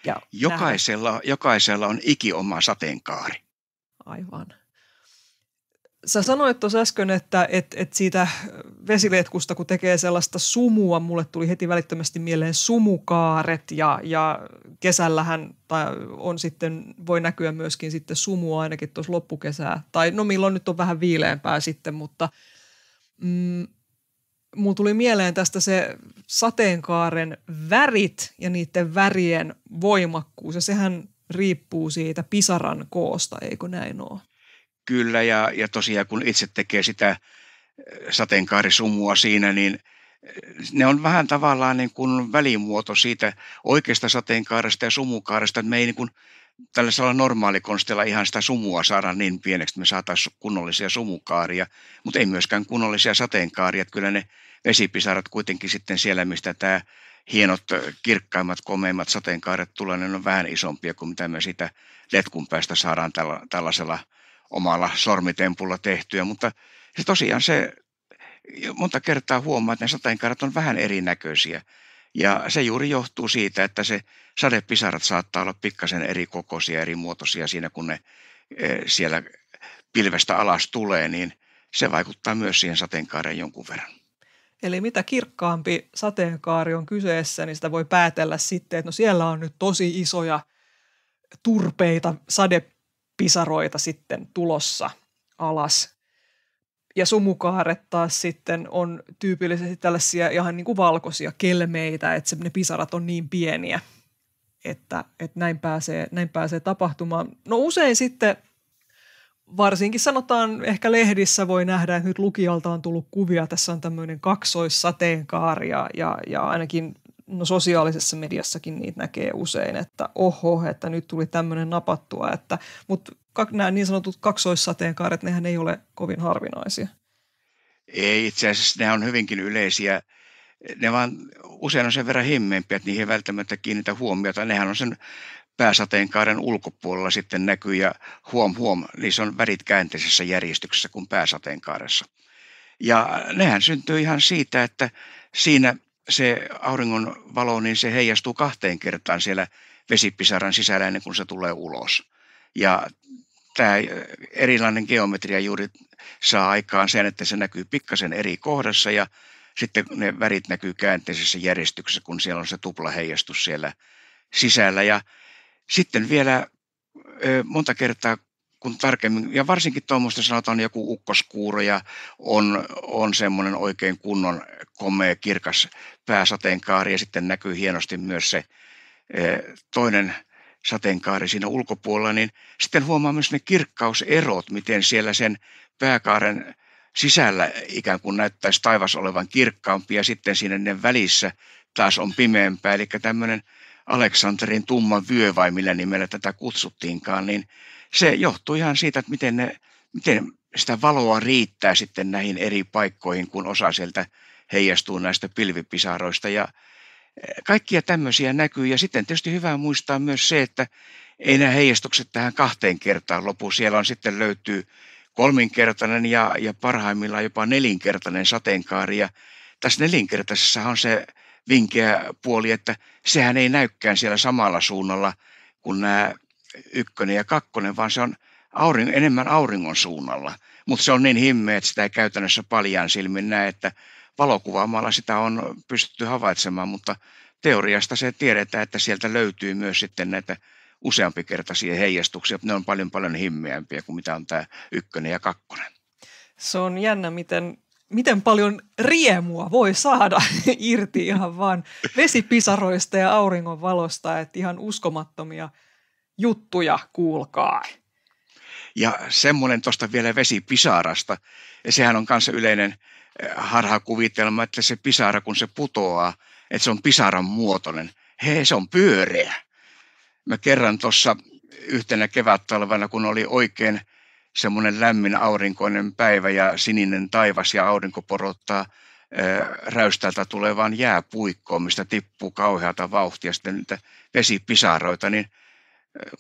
Ja jokaisella, jokaisella on iki oma sateenkaari. Aivan. Sä sanoit tuossa äsken, että et, et siitä vesiletkusta, kun tekee sellaista sumua, mulle tuli heti välittömästi mieleen sumukaaret ja, ja kesällähän tai on sitten, voi näkyä myöskin sitten sumua ainakin tuossa loppukesää. Tai no milloin nyt on vähän viileämpää sitten, mutta mm, mulla tuli mieleen tästä se sateenkaaren värit ja niiden värien voimakkuus ja sehän riippuu siitä pisaran koosta, eikö näin ole? Kyllä, ja, ja tosiaan kun itse tekee sitä äh, sateenkaarisumua siinä, niin äh, ne on vähän tavallaan niin kuin välimuoto siitä oikeasta sateenkaaresta ja sumukaaresta, että me ei niin kuin tällaisella normaalikonstilla ihan sitä sumua saada niin pieneksi, että me saataisiin kunnollisia sumukaaria, mutta ei myöskään kunnollisia sateenkaaria. Että kyllä ne vesipisarat kuitenkin sitten siellä, mistä tämä hienot, äh, kirkkaimmat, komeimmat sateenkaaret tulee, ne on vähän isompia kuin mitä me sitä letkun päästä saadaan tälla, tällaisella – omalla sormitempulla tehtyä, mutta se tosiaan se monta kertaa huomaa, että ne sateenkaarat on vähän erinäköisiä. Ja se juuri johtuu siitä, että se sadepisarat saattaa olla pikkasen eri kokoisia, eri muotoisia siinä, kun ne e, siellä pilvestä alas tulee, niin se vaikuttaa myös siihen sateenkaareen jonkun verran. Eli mitä kirkkaampi sateenkaari on kyseessä, niin sitä voi päätellä sitten, että no siellä on nyt tosi isoja turpeita, sade pisaroita sitten tulossa alas. Ja sumukaaret taas sitten on tyypillisesti tällaisia ihan niin kuin valkoisia kelmeitä, että ne pisarat on niin pieniä, että, että näin, pääsee, näin pääsee tapahtumaan. No usein sitten varsinkin sanotaan ehkä lehdissä voi nähdä, että nyt lukijalta on tullut kuvia. Tässä on tämmöinen kaksoissateenkaari ja, ja, ja ainakin no sosiaalisessa mediassakin niitä näkee usein, että oho, että nyt tuli tämmöinen napattua, että, mutta nämä niin sanotut kaksoissateenkaaret, nehän ei ole kovin harvinaisia. Ei, itse asiassa ne on hyvinkin yleisiä. Ne vaan usein on sen verran himmeempiä, että niihin ei välttämättä kiinnitä huomiota. Nehän on sen pääsateenkaaren ulkopuolella sitten näkyy ja huom huom, se on värit käänteisessä järjestyksessä kuin pääsateenkaaressa. Ja nehän syntyy ihan siitä, että siinä – se auringon valo, niin se heijastuu kahteen kertaan siellä vesipisaran sisällä ennen kuin se tulee ulos. Ja tämä äh, erilainen geometria juuri saa aikaan sen, että se näkyy pikkasen eri kohdassa ja sitten ne värit näkyy käänteisessä järjestyksessä, kun siellä on se tupla heijastus siellä sisällä. Ja sitten vielä äh, monta kertaa kun tarkemmin, ja varsinkin tuommoista sanotaan joku ukkoskuuro ja on, on semmoinen oikein kunnon komea, kirkas pääsateenkaari ja sitten näkyy hienosti myös se e, toinen sateenkaari siinä ulkopuolella, niin sitten huomaa myös ne kirkkauserot, miten siellä sen pääkaaren sisällä ikään kuin näyttäisi taivas olevan kirkkaampi ja sitten siinä ne välissä taas on pimeämpää, eli tämmöinen Aleksanterin tumma vyö vai millä nimellä tätä kutsuttiinkaan, niin se johtuu ihan siitä, että miten, ne, miten sitä valoa riittää sitten näihin eri paikkoihin, kun osa sieltä heijastuu näistä pilvipisaroista ja eh, kaikkia tämmöisiä näkyy. Ja sitten tietysti hyvä muistaa myös se, että ei nämä heijastukset tähän kahteen kertaan lopu. Siellä on sitten löytyy kolminkertainen ja, ja parhaimmillaan jopa nelinkertainen sateenkaari. Ja tässä nelinkertaisessa on se vinkeä puoli, että sehän ei näykään siellä samalla suunnalla, kuin nämä ykkönen ja kakkonen, vaan se on auring, enemmän auringon suunnalla. Mutta se on niin himmeä, että sitä ei käytännössä paljon silmin näe, että valokuvaamalla sitä on pystytty havaitsemaan, mutta teoriasta se tiedetään, että sieltä löytyy myös sitten näitä useampikertaisia heijastuksia, ne on paljon paljon himmeämpiä kuin mitä on tämä ykkönen ja kakkonen. Se on jännä, miten, miten paljon riemua voi saada irti ihan vaan vesipisaroista ja auringon valosta, että ihan uskomattomia – juttuja, kuulkaa. Ja semmoinen tuosta vielä vesipisarasta. Sehän on kanssa yleinen eh, harhakuvitelma, että se pisara, kun se putoaa, että se on pisaran muotoinen. Hei, se on pyöreä. Mä kerran tuossa yhtenä kevättalvena, kun oli oikein semmoinen lämmin aurinkoinen päivä ja sininen taivas ja aurinko porottaa eh, räystältä tulevaan jääpuikkoon, mistä tippuu kauheata vauhtia sitten niitä vesipisaroita, niin –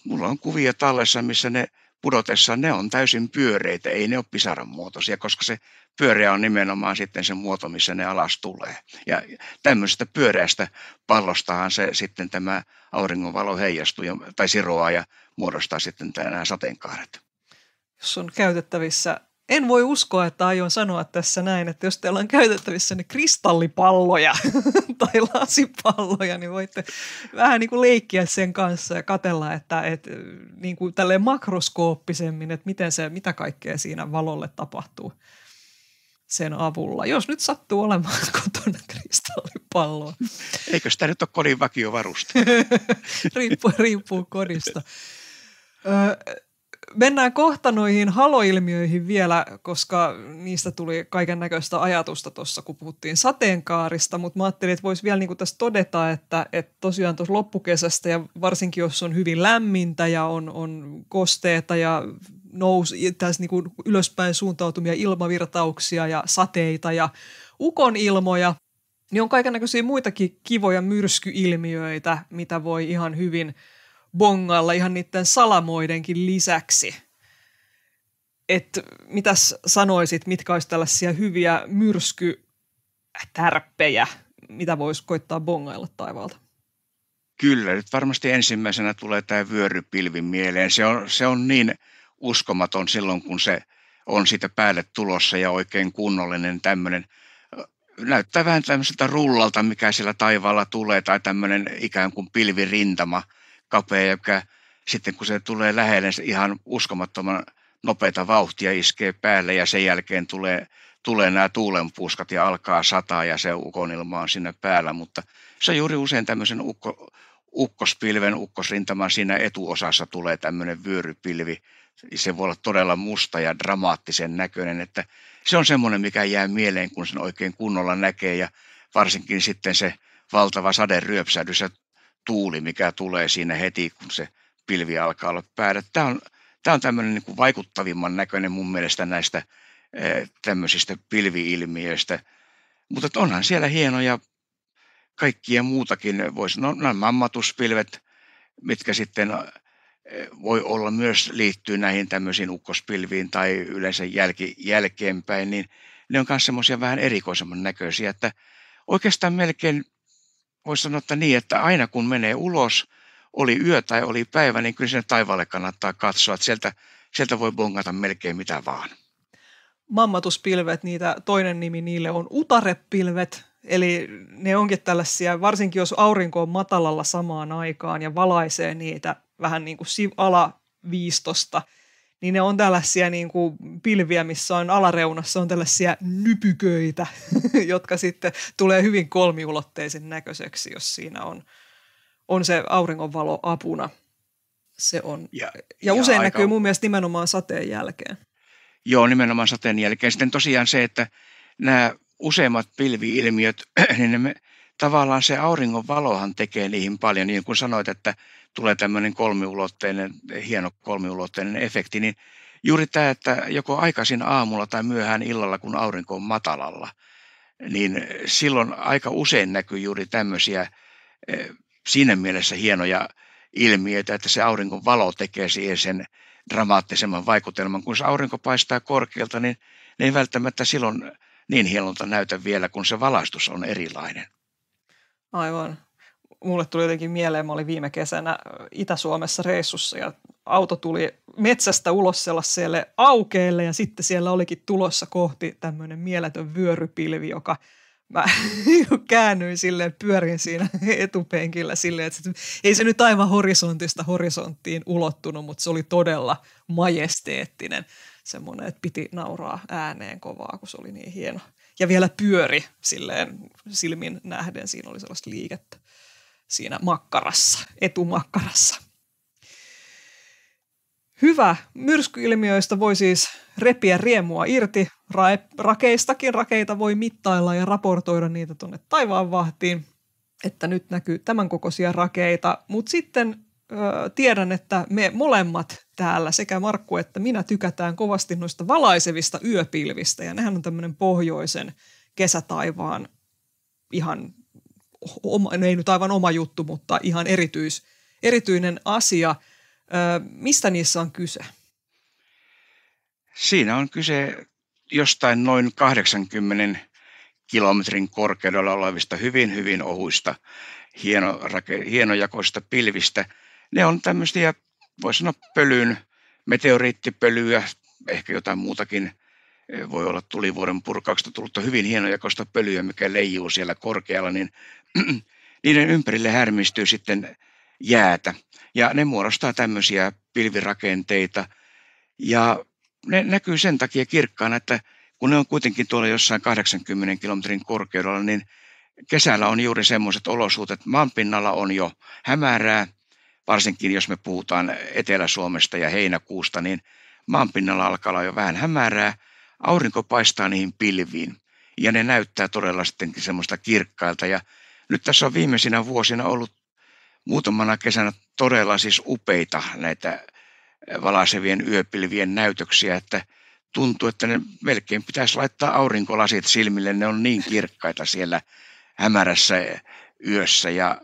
mulla on kuvia tallessa, missä ne pudotessa ne on täysin pyöreitä, ei ne ole pisaran muotoisia, koska se pyöreä on nimenomaan sitten se muoto, missä ne alas tulee. Ja tämmöisestä pyöreästä pallostahan se sitten tämä auringonvalo heijastuu tai siroaa ja muodostaa sitten nämä sateenkaaret. Jos on käytettävissä en voi uskoa, että aion sanoa tässä näin, että jos teillä on käytettävissä ne kristallipalloja tai lasipalloja, niin voitte vähän niin kuin leikkiä sen kanssa ja katella, että, että äh, niin kuin tälleen makroskooppisemmin, että miten se, mitä kaikkea siinä valolle tapahtuu sen avulla, jos nyt sattuu olemaan kotona kristallipalloa. Eikö sitä nyt ole kodin vakiovaruste? riippuu, riippuu kodista mennään kohta noihin haloilmiöihin vielä, koska niistä tuli kaiken näköistä ajatusta tuossa, kun puhuttiin sateenkaarista, mutta mä ajattelin, että voisi vielä niin tässä todeta, että, että tosiaan tuossa loppukesästä ja varsinkin jos on hyvin lämmintä ja on, on kosteita ja nous, tässä niin kuin ylöspäin suuntautumia ilmavirtauksia ja sateita ja ukon ilmoja, niin on kaiken näköisiä muitakin kivoja myrskyilmiöitä, mitä voi ihan hyvin – bongailla ihan niiden salamoidenkin lisäksi. Et mitäs sanoisit, mitkä olisi tällaisia hyviä myrskytärppejä, mitä voisi koittaa bongailla taivaalta? Kyllä, nyt varmasti ensimmäisenä tulee tämä vyörypilvi mieleen. Se on, se on niin uskomaton silloin, kun se on siitä päälle tulossa ja oikein kunnollinen tämmöinen näyttää vähän tämmöiseltä rullalta, mikä siellä taivaalla tulee, tai tämmöinen ikään kuin pilvirintama – kapea, joka sitten kun se tulee lähelle, se ihan uskomattoman nopeita vauhtia iskee päälle ja sen jälkeen tulee, tulee nämä tuulenpuskat ja alkaa sataa ja se ukonilma on sinne päällä, mutta se on juuri usein tämmöisen ukko, ukkospilven, ukkosrintaman siinä etuosassa tulee tämmöinen vyörypilvi. Se voi olla todella musta ja dramaattisen näköinen, että se on semmoinen, mikä jää mieleen, kun sen oikein kunnolla näkee ja varsinkin sitten se valtava saderyöpsähdys ja tuuli, mikä tulee siinä heti, kun se pilvi alkaa olla päällä. Tämä on, tämä on tämmöinen niin kuin vaikuttavimman näköinen mun mielestä näistä eh, tämmöisistä pilviilmiöistä. Mutta onhan siellä hienoja kaikkia muutakin. Voisi, no, nämä no, mammatuspilvet, mitkä sitten eh, voi olla myös liittyy näihin tämmöisiin ukkospilviin tai yleensä jälki, jälkeenpäin, niin ne on myös semmoisia vähän erikoisemman näköisiä, että oikeastaan melkein voisi sanoa, että niin, että aina kun menee ulos, oli yö tai oli päivä, niin kyllä sinne taivaalle kannattaa katsoa, että sieltä, sieltä voi bongata melkein mitä vaan. Mammatuspilvet, niitä toinen nimi niille on utarepilvet, eli ne onkin tällaisia, varsinkin jos aurinko on matalalla samaan aikaan ja valaisee niitä vähän niin kuin ala viistosta – niin ne on tällaisia niin kuin pilviä, missä on alareunassa on tällaisia nypyköitä, jotka sitten tulee hyvin kolmiulotteisen näköiseksi, jos siinä on, on se auringonvalo apuna. Se on. Ja, ja, ja usein aika... näkyy mun mielestä nimenomaan sateen jälkeen. Joo, nimenomaan sateen jälkeen. Sitten tosiaan se, että nämä useimmat pilviilmiöt, niin ne me, tavallaan se auringonvalohan tekee niihin paljon. Niin kuin sanoit, että – tulee tämmöinen kolmiulotteinen, hieno kolmiulotteinen efekti, niin juuri tämä, että joko aikaisin aamulla tai myöhään illalla, kun aurinko on matalalla, niin silloin aika usein näkyy juuri tämmöisiä e, siinä mielessä hienoja ilmiöitä, että se aurinkon valo tekee siihen sen dramaattisemman vaikutelman. Kun se aurinko paistaa korkealta, niin ne ei välttämättä silloin niin hienolta näytä vielä, kun se valaistus on erilainen. Aivan, mulle tuli jotenkin mieleen, mä olin viime kesänä Itä-Suomessa reissussa ja auto tuli metsästä ulos sellaiselle aukeelle ja sitten siellä olikin tulossa kohti tämmöinen mieletön vyörypilvi, joka mä käännyin silleen, pyörin siinä etupenkillä silleen, että ei se nyt aivan horisontista horisonttiin ulottunut, mutta se oli todella majesteettinen semmoinen, että piti nauraa ääneen kovaa, kun se oli niin hieno. Ja vielä pyöri silleen silmin nähden, siinä oli sellaista liikettä siinä makkarassa, etumakkarassa. Hyvä. Myrskyilmiöistä voi siis repiä riemua irti. rakeistakin rakeita voi mittailla ja raportoida niitä tuonne taivaan vahtiin, että nyt näkyy tämän kokoisia rakeita. Mutta sitten ö, tiedän, että me molemmat täällä, sekä Markku että minä, tykätään kovasti noista valaisevista yöpilvistä. Ja nehän on tämmöinen pohjoisen kesätaivaan ihan oma, no ei nyt aivan oma juttu, mutta ihan erityis, erityinen asia. Ö, mistä niissä on kyse? Siinä on kyse jostain noin 80 kilometrin korkeudella olevista hyvin, hyvin ohuista, hieno, hienojakoista pilvistä. Ne on tämmöisiä, voisi sanoa pölyyn, meteoriittipölyä, ehkä jotain muutakin voi olla tulivuoren purkauksesta tullutta hyvin hienojakoista pölyä, mikä leijuu siellä korkealla, niin niiden ympärille härmistyy sitten jäätä. Ja ne muodostaa tämmöisiä pilvirakenteita. Ja ne näkyy sen takia kirkkaana, että kun ne on kuitenkin tuolla jossain 80 kilometrin korkeudella, niin kesällä on juuri semmoiset olosuhteet, että maanpinnalla on jo hämärää, varsinkin jos me puhutaan Etelä-Suomesta ja heinäkuusta, niin maanpinnalla alkaa olla jo vähän hämärää, aurinko paistaa niihin pilviin ja ne näyttää todella sittenkin semmoista kirkkailta. Ja nyt tässä on viimeisinä vuosina ollut muutamana kesänä todella siis upeita näitä eh, valaisevien yöpilvien näytöksiä, että tuntuu, että ne melkein pitäisi laittaa aurinkolasit silmille, ne on niin kirkkaita siellä hämärässä eh, yössä ja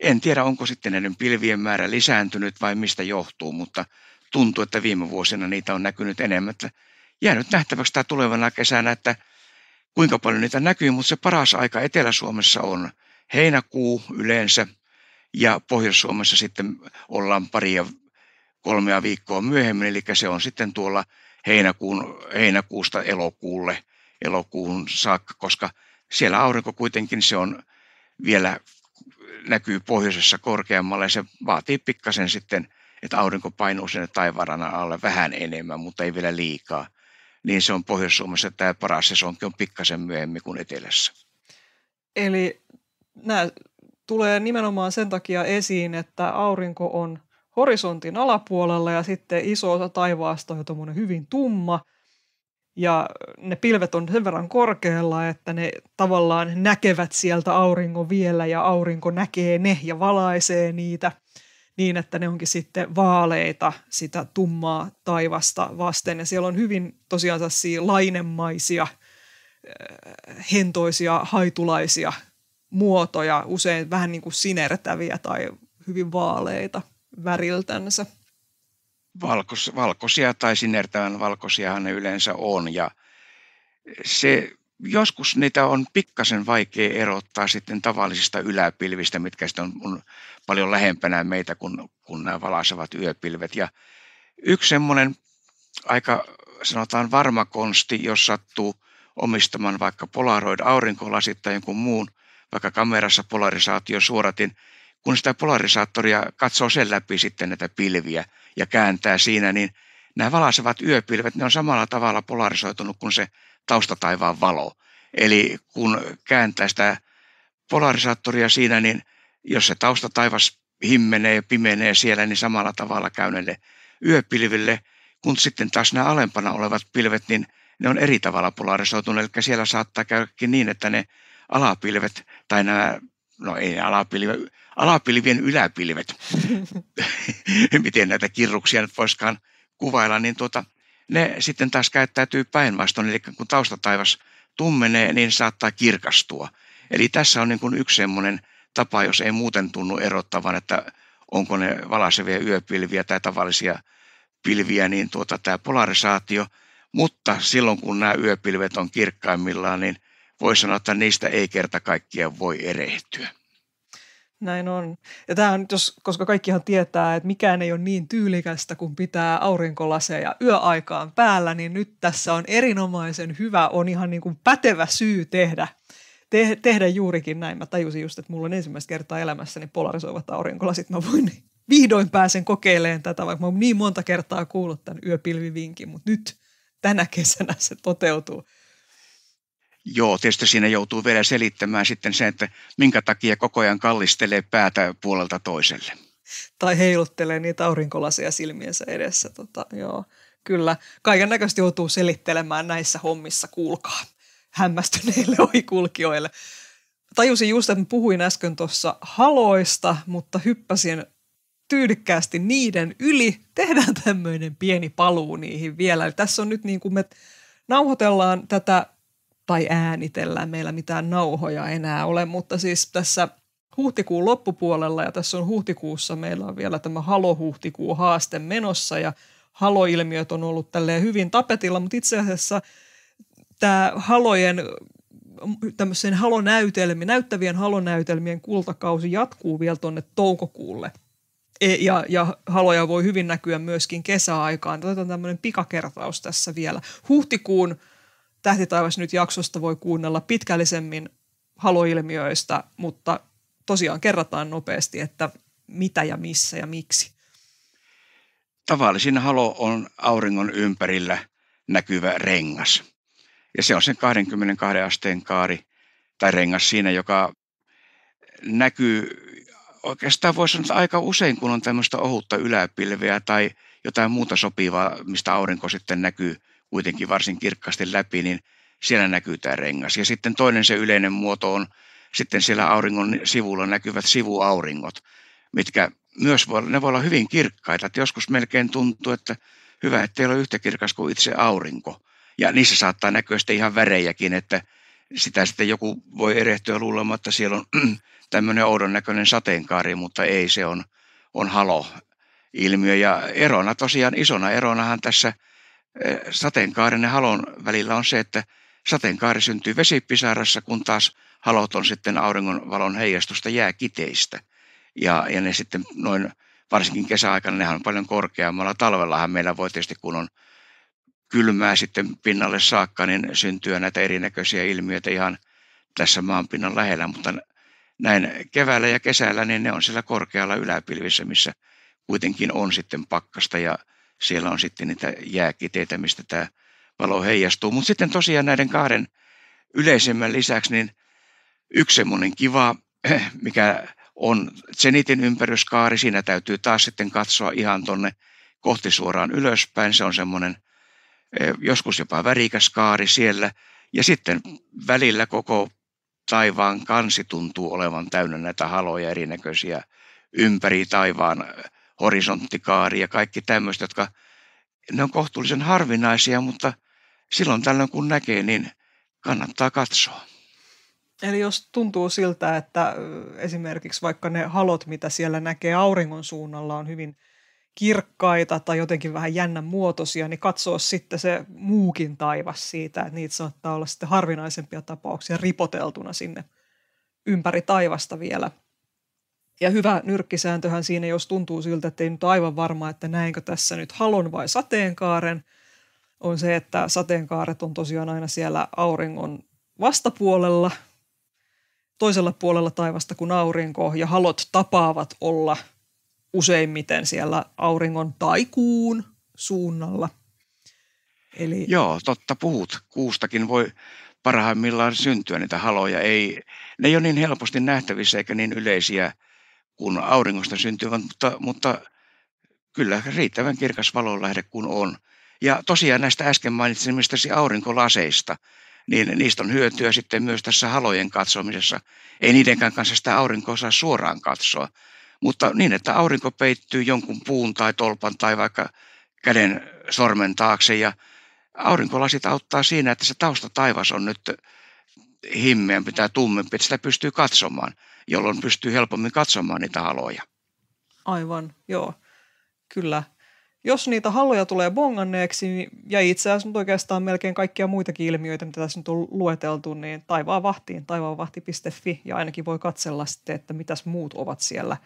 en tiedä, onko sitten näiden pilvien määrä lisääntynyt vai mistä johtuu, mutta tuntuu, että viime vuosina niitä on näkynyt enemmän. Että nyt nähtäväksi tämä tulevana kesänä, että kuinka paljon niitä näkyy, mutta se paras aika Etelä-Suomessa on heinäkuu yleensä ja Pohjois-Suomessa sitten ollaan pari ja kolmea viikkoa myöhemmin, eli se on sitten tuolla heinäkuun, heinäkuusta elokuulle, elokuun saakka, koska siellä aurinko kuitenkin se on vielä näkyy pohjoisessa korkeammalle ja se vaatii pikkasen sitten, että aurinko painuu sinne taivarana alle vähän enemmän, mutta ei vielä liikaa niin se on Pohjois-Suomessa tämä paras sesonki on pikkasen myöhemmin kuin etelässä. Eli nämä tulee nimenomaan sen takia esiin, että aurinko on horisontin alapuolella ja sitten iso osa taivaasta on tuommoinen hyvin tumma. Ja ne pilvet on sen verran korkealla, että ne tavallaan näkevät sieltä auringon vielä ja aurinko näkee ne ja valaisee niitä – niin, että ne onkin sitten vaaleita sitä tummaa taivasta vasten. Ja siellä on hyvin tosiaan lainemaisia, äh, hentoisia, haitulaisia muotoja, usein vähän niin kuin sinertäviä tai hyvin vaaleita väriltänsä. Valkos, valkoisia tai sinertävän valkoisia ne yleensä on ja se joskus niitä on pikkasen vaikea erottaa sitten tavallisista yläpilvistä, mitkä sitten on, on paljon lähempänä meitä kuin, kuin nämä valaisevat yöpilvet. Ja yksi semmoinen aika sanotaan varma konsti, jos sattuu omistamaan vaikka polaroid aurinkolasit tai jonkun muun, vaikka kamerassa polarisaatio suoratin, kun sitä polarisaattoria katsoo sen läpi sitten näitä pilviä ja kääntää siinä, niin nämä valaisevat yöpilvet, ne on samalla tavalla polarisoitunut kuin se taustataivaan valo. Eli kun kääntää sitä polarisaattoria siinä, niin jos se taustataivas himmenee ja pimenee siellä, niin samalla tavalla käy ne yöpilville, kun sitten taas nämä alempana olevat pilvet, niin ne on eri tavalla polarisoituneet, eli siellä saattaa käydäkin niin, että ne alapilvet tai nämä no ei alapilve, alapilvien yläpilvet, miten näitä kirruksia nyt voisikaan kuvailla, niin tuota, ne sitten taas käyttäytyy päinvastoin. Eli kun taustataivas tummenee, niin saattaa kirkastua. Eli tässä on niin kuin yksi semmoinen tapa, jos ei muuten tunnu erottavan, että onko ne valaisevia yöpilviä tai tavallisia pilviä, niin tuota, tämä polarisaatio. Mutta silloin, kun nämä yöpilvet on kirkkaimmillaan, niin voi sanoa, että niistä ei kerta kaikkiaan voi erehtyä. Näin on. Ja tämä on, jos, koska kaikkihan tietää, että mikään ei ole niin tyylikästä, kun pitää aurinkolaseja yöaikaan päällä, niin nyt tässä on erinomaisen hyvä, on ihan niin kuin pätevä syy tehdä, te, tehdä juurikin näin. Mä tajusin just, että mulla on ensimmäistä kertaa elämässäni polarisoivat aurinkolasit. Mä voin vihdoin pääsen kokeilemaan tätä, vaikka mä oon niin monta kertaa kuullut tämän yöpilvivinkin, mutta nyt tänä kesänä se toteutuu. Joo, tietysti siinä joutuu vielä selittämään sitten sen, että minkä takia koko ajan kallistelee päätä puolelta toiselle. Tai heiluttelee niitä aurinkolasia silmiensä edessä. Tota, joo. Kyllä, kaiken näköisesti joutuu selittelemään näissä hommissa, kuulkaa, hämmästyneille ohikulkijoille. Tajusin just, että puhuin äsken tuossa haloista, mutta hyppäsin tyylikkäästi niiden yli. Tehdään tämmöinen pieni paluu niihin vielä. Eli tässä on nyt niin kuin me nauhoitellaan tätä tai äänitellä. Meillä mitään nauhoja enää ole, mutta siis tässä huhtikuun loppupuolella ja tässä on huhtikuussa meillä on vielä tämä halohuhtikuun haaste menossa ja haloilmiöt on ollut tälleen hyvin tapetilla, mutta itse asiassa tämä halojen tämmöisen halonäytelmien, näyttävien halonäytelmien kultakausi jatkuu vielä tuonne toukokuulle. E, ja, ja haloja voi hyvin näkyä myöskin kesäaikaan. Tätä on tämmöinen pikakertaus tässä vielä. Huhtikuun – Tähti taivas nyt jaksosta voi kuunnella pitkällisemmin haloilmiöistä, mutta tosiaan kerrataan nopeasti, että mitä ja missä ja miksi. Tavallisin halo on auringon ympärillä näkyvä rengas. Ja se on sen 22 asteen kaari tai rengas siinä, joka näkyy oikeastaan voisi sanoa, että aika usein, kun on tämmöistä ohutta yläpilveä tai jotain muuta sopivaa, mistä aurinko sitten näkyy – kuitenkin varsin kirkkaasti läpi, niin siellä näkyy tämä rengas. Ja sitten toinen se yleinen muoto on sitten siellä auringon sivulla näkyvät sivuauringot, mitkä myös voi, ne voi olla hyvin kirkkaita. Että joskus melkein tuntuu, että hyvä, ettei ole yhtä kirkas kuin itse aurinko. Ja niissä saattaa näkyä sitten ihan värejäkin, että sitä sitten joku voi erehtyä luulemaan, että siellä on tämmöinen oudon näköinen sateenkaari, mutta ei, se on, on halo ilmiö. Ja erona tosiaan, isona eronahan tässä – Eh, sateenkaaren ja halon välillä on se, että sateenkaari syntyy vesipisarassa, kun taas halot on sitten auringonvalon heijastusta jääkiteistä. Ja, ja ne sitten noin, varsinkin kesäaikana, ne on paljon korkeammalla. Talvellahan meillä voi tietysti, kun on kylmää sitten pinnalle saakka, niin syntyy näitä erinäköisiä ilmiöitä ihan tässä maanpinnan lähellä, mutta näin keväällä ja kesällä, niin ne on siellä korkealla yläpilvissä, missä kuitenkin on sitten pakkasta ja siellä on sitten niitä jääkiteitä, mistä tämä valo heijastuu. Mutta sitten tosiaan näiden kahden yleisemmän lisäksi, niin yksi semmoinen kiva, mikä on Zenitin ympäryskaari, siinä täytyy taas sitten katsoa ihan tonne kohti suoraan ylöspäin. Se on semmoinen e, joskus jopa värikäs kaari siellä. Ja sitten välillä koko taivaan kansi tuntuu olevan täynnä näitä haloja erinäköisiä ympäri taivaan horisonttikaari ja kaikki tämmöistä, jotka ne on kohtuullisen harvinaisia, mutta silloin tällöin kun näkee, niin kannattaa katsoa. Eli jos tuntuu siltä, että esimerkiksi vaikka ne halot, mitä siellä näkee auringon suunnalla, on hyvin kirkkaita tai jotenkin vähän jännän muotoisia, niin katsoa sitten se muukin taivas siitä, että niitä saattaa olla sitten harvinaisempia tapauksia ripoteltuna sinne ympäri taivasta vielä – ja hyvä nyrkkisääntöhän siinä, jos tuntuu siltä, että ei nyt aivan varma, että näinkö tässä nyt halon vai sateenkaaren, on se, että sateenkaaret on tosiaan aina siellä auringon vastapuolella, toisella puolella taivasta kuin aurinko, ja halot tapaavat olla useimmiten siellä auringon tai kuun suunnalla. Eli... Joo, totta puhut. Kuustakin voi parhaimmillaan syntyä niitä haloja. Ei, ne ei ole niin helposti nähtävissä eikä niin yleisiä – kun auringosta syntyvän, mutta, mutta kyllä riittävän kirkas valonlähde kun on. Ja tosiaan näistä äsken mainitsemistasi aurinkolaseista, niin niistä on hyötyä sitten myös tässä halojen katsomisessa. Ei niidenkään kanssa sitä aurinkoa saa suoraan katsoa, mutta niin, että aurinko peittyy jonkun puun tai tolpan tai vaikka käden sormen taakse ja aurinkolasit auttaa siinä, että se taustataivas on nyt himmeämpi tai tummempi, että sitä pystyy katsomaan jolloin pystyy helpommin katsomaan niitä haloja. Aivan, joo. Kyllä. Jos niitä haloja tulee bonganneeksi, ja itse asiassa oikeastaan melkein kaikkia muitakin ilmiöitä, mitä tässä nyt on lueteltu, niin taivaan vahtiin, taivaanvahti.fi, ja ainakin voi katsella sitten, että mitäs muut ovat siellä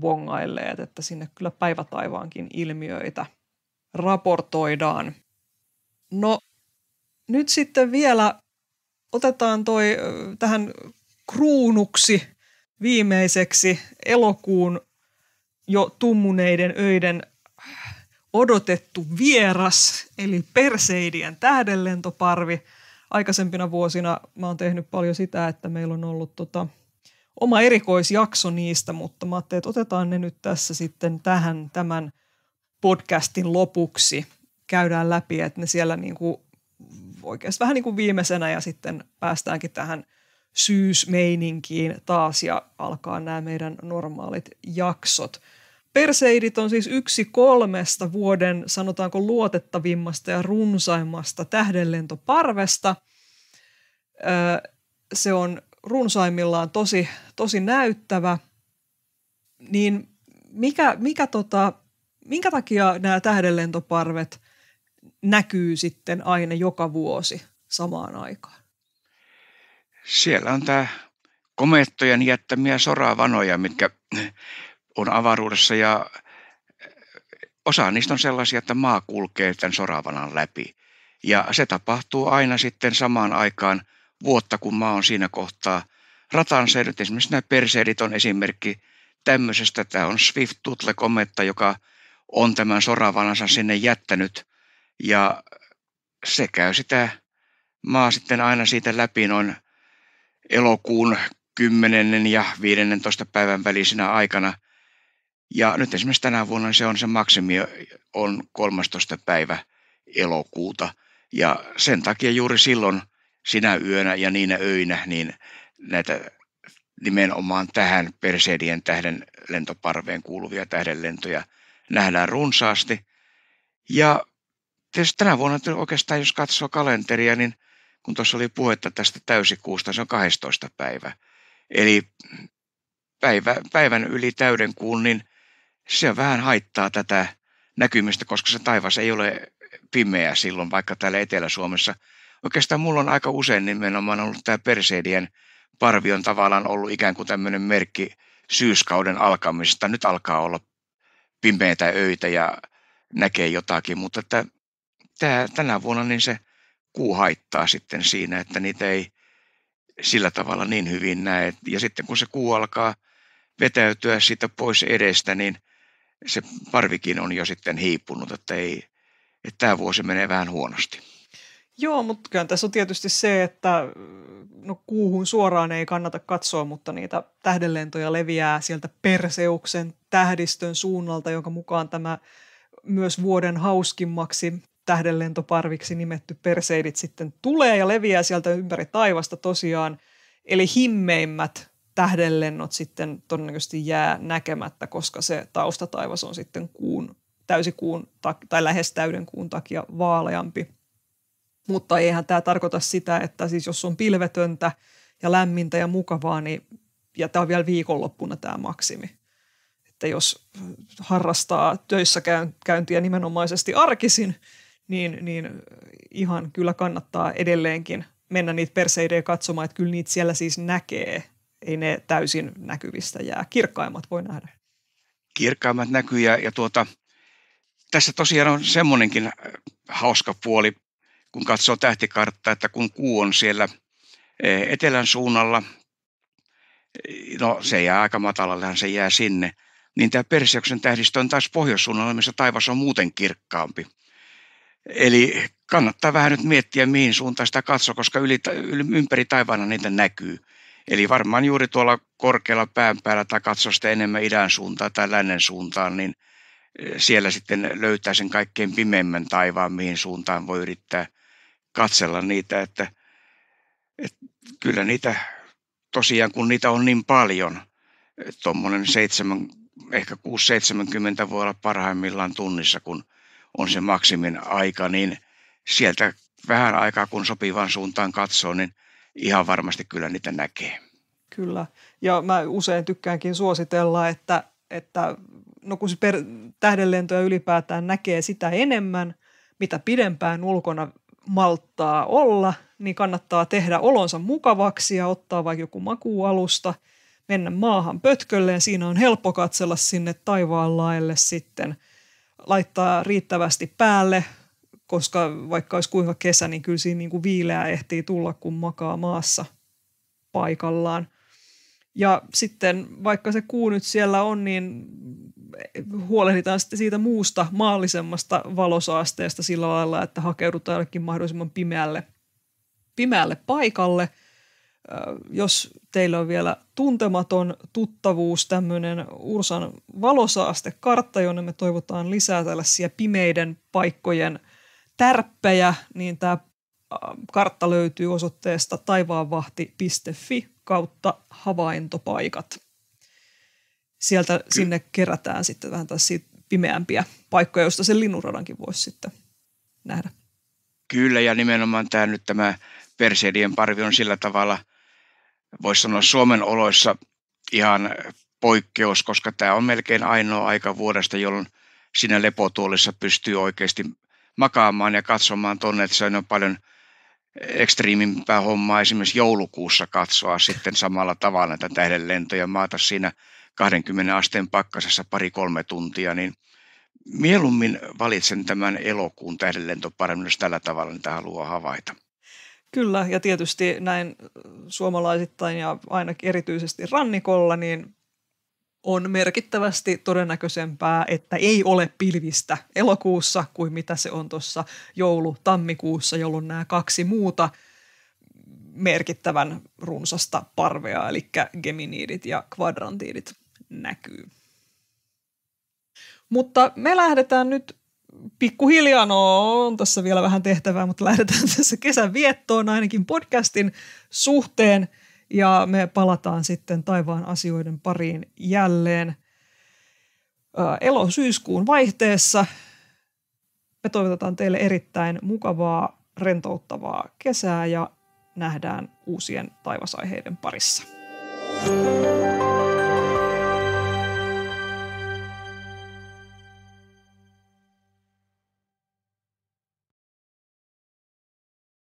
bongailleet, että sinne kyllä päivätaivaankin ilmiöitä raportoidaan. No nyt sitten vielä otetaan toi tähän kruunuksi viimeiseksi elokuun jo tummuneiden öiden odotettu vieras, eli Perseidien tähdenlentoparvi. Aikaisempina vuosina mä oon tehnyt paljon sitä, että meillä on ollut tota, oma erikoisjakso niistä, mutta mä ajattelin, että otetaan ne nyt tässä sitten tähän tämän podcastin lopuksi. Käydään läpi, että ne siellä niin kuin oikeastaan vähän niin kuin viimeisenä ja sitten päästäänkin tähän – syysmeininkiin taas ja alkaa nämä meidän normaalit jaksot. Perseidit on siis yksi kolmesta vuoden sanotaanko luotettavimmasta ja runsaimmasta tähdenlentoparvesta. se on runsaimmillaan tosi, tosi näyttävä. Niin mikä, mikä tota, minkä takia nämä tähdenlentoparvet näkyy sitten aina joka vuosi samaan aikaan? Siellä on tämä komettojen jättämiä soravanoja, mitkä on avaruudessa ja eh, osa niistä on sellaisia, että maa kulkee tämän soravanan läpi. Ja se tapahtuu aina sitten samaan aikaan vuotta, kun maa on siinä kohtaa ratansa. Nyt esimerkiksi nämä perseidit on esimerkki tämmöisestä. Tämä on Swift Tuttle kometta, joka on tämän soravanansa sinne jättänyt. Ja se käy sitä maa sitten aina siitä läpi noin elokuun 10. ja 15. päivän välisenä aikana. Ja nyt esimerkiksi tänä vuonna se on se maksimi on 13. päivä elokuuta. Ja sen takia juuri silloin sinä yönä ja niinä öinä niin näitä nimenomaan tähän Perseidien tähden lentoparveen kuuluvia tähdenlentoja nähdään runsaasti. Ja tietysti tänä vuonna oikeastaan, jos katsoo kalenteria, niin – kun tuossa oli puhetta tästä täysikuusta, se on 12 päivä. Eli päivä, päivän yli täyden kuun, niin se vähän haittaa tätä näkymistä, koska se taivas ei ole pimeä silloin, vaikka täällä Etelä-Suomessa. Oikeastaan mulla on aika usein nimenomaan ollut tämä perseidien parvi on tavallaan ollut ikään kuin tämmöinen merkki syyskauden alkamisesta. Nyt alkaa olla pimeitä öitä ja näkee jotakin, mutta tämä, tänä vuonna niin se – kuu haittaa sitten siinä, että niitä ei sillä tavalla niin hyvin näe. Ja sitten kun se kuu alkaa vetäytyä siitä pois edestä, niin se parvikin on jo sitten hiipunut, että, ei, että tämä vuosi menee vähän huonosti. Joo, mutta kyllä tässä on tietysti se, että mm, no, kuuhun suoraan ei kannata katsoa, mutta niitä tähdenlentoja leviää sieltä Perseuksen tähdistön suunnalta, jonka mukaan tämä myös vuoden hauskimmaksi tähdenlentoparviksi nimetty perseidit sitten tulee ja leviää sieltä ympäri taivasta tosiaan. Eli himmeimmät tähdenlennot sitten todennäköisesti jää näkemättä, koska se taustataivas on sitten kuun, täysikuun tai lähes täyden kuun takia vaaleampi. Mutta eihän tämä tarkoita sitä, että siis jos on pilvetöntä ja lämmintä ja mukavaa, niin ja tämä on vielä viikonloppuna tämä maksimi. Että jos harrastaa töissä käyntiä nimenomaisesti arkisin, niin, niin ihan kyllä kannattaa edelleenkin mennä niitä perseidejä katsomaan, että kyllä niitä siellä siis näkee. Ei ne täysin näkyvistä jää. Kirkkaimmat voi nähdä. Kirkkaimmat näkyy ja, ja tuota, tässä tosiaan on semmoinenkin äh, hauska puoli, kun katsoo tähtikarttaa, että kun kuu on siellä eh, etelän suunnalla, eh, no se jää aika matalallehan se jää sinne, niin tämä perseoksen tähdistö on taas pohjoissuunnalla, missä taivas on muuten kirkkaampi. Eli kannattaa vähän nyt miettiä, mihin suuntaan sitä katsoa, koska yli, yli ympäri taivaana niitä näkyy. Eli varmaan juuri tuolla korkealla pään päällä tai katsoa sitä enemmän idän suuntaan tai lännen suuntaan, niin eh, siellä sitten löytää sen kaikkein pimeimmän taivaan, mihin suuntaan voi yrittää katsella niitä, että, että kyllä niitä tosiaan, kun niitä on niin paljon, eh, tuommoinen seitsemän, ehkä 6-70 voi olla parhaimmillaan tunnissa, kun – on se maksimin aika, niin sieltä vähän aikaa kun sopivan suuntaan katsoo, niin ihan varmasti kyllä niitä näkee. Kyllä, ja mä usein tykkäänkin suositella, että, että no kun per, tähdenlentoja ylipäätään näkee sitä enemmän, mitä pidempään ulkona malttaa olla, niin kannattaa tehdä olonsa mukavaksi ja ottaa vaikka joku makuualusta, mennä maahan pötkölleen. Siinä on helppo katsella sinne taivaan laelle sitten – laittaa riittävästi päälle, koska vaikka olisi kuinka kesä, niin kyllä siinä niin kuin viileää ehtii tulla, kun makaa maassa paikallaan. Ja sitten vaikka se kuu nyt siellä on, niin huolehditaan sitten siitä muusta maallisemmasta valosaasteesta sillä lailla, että hakeudutaan jollekin mahdollisimman pimeälle, pimeälle paikalle – Äh, jos teillä on vielä tuntematon tuttavuus, tämmöinen Ursan valosaastekartta, jonne me toivotaan lisää tällaisia pimeiden paikkojen tärppejä, niin tämä äh, kartta löytyy osoitteesta taivaanvahti.fi kautta havaintopaikat. Sieltä sinne kerätään sitten vähän tällaisia pimeämpiä paikkoja, joista sen linnunradankin voisi sitten nähdä. Kyllä, ja nimenomaan tämä nyt tämä perseilien parvi on sillä tavalla – voisi sanoa Suomen oloissa ihan poikkeus, koska tämä on melkein ainoa aika vuodesta, jolloin siinä lepotuolissa pystyy oikeasti makaamaan ja katsomaan tuonne, että se on paljon ekstriimimpää hommaa esimerkiksi joulukuussa katsoa sitten samalla tavalla näitä tähdenlentoja, maata siinä 20 asteen pakkasessa pari-kolme tuntia, niin mieluummin valitsen tämän elokuun tähdenlentoparemmin, jos tällä tavalla niitä haluaa havaita. Kyllä, ja tietysti näin suomalaisittain ja ainakin erityisesti rannikolla, niin on merkittävästi todennäköisempää, että ei ole pilvistä elokuussa kuin mitä se on tuossa joulu-tammikuussa, jolloin nämä kaksi muuta merkittävän runsasta parvea, eli geminiidit ja kvadrantiidit näkyy. Mutta me lähdetään nyt pikkuhiljaa, no on tässä vielä vähän tehtävää, mutta lähdetään tässä kesän viettoon ainakin podcastin suhteen ja me palataan sitten taivaan asioiden pariin jälleen elosyyskuun syyskuun vaihteessa. Me toivotetaan teille erittäin mukavaa, rentouttavaa kesää ja nähdään uusien taivasaiheiden parissa. Thank you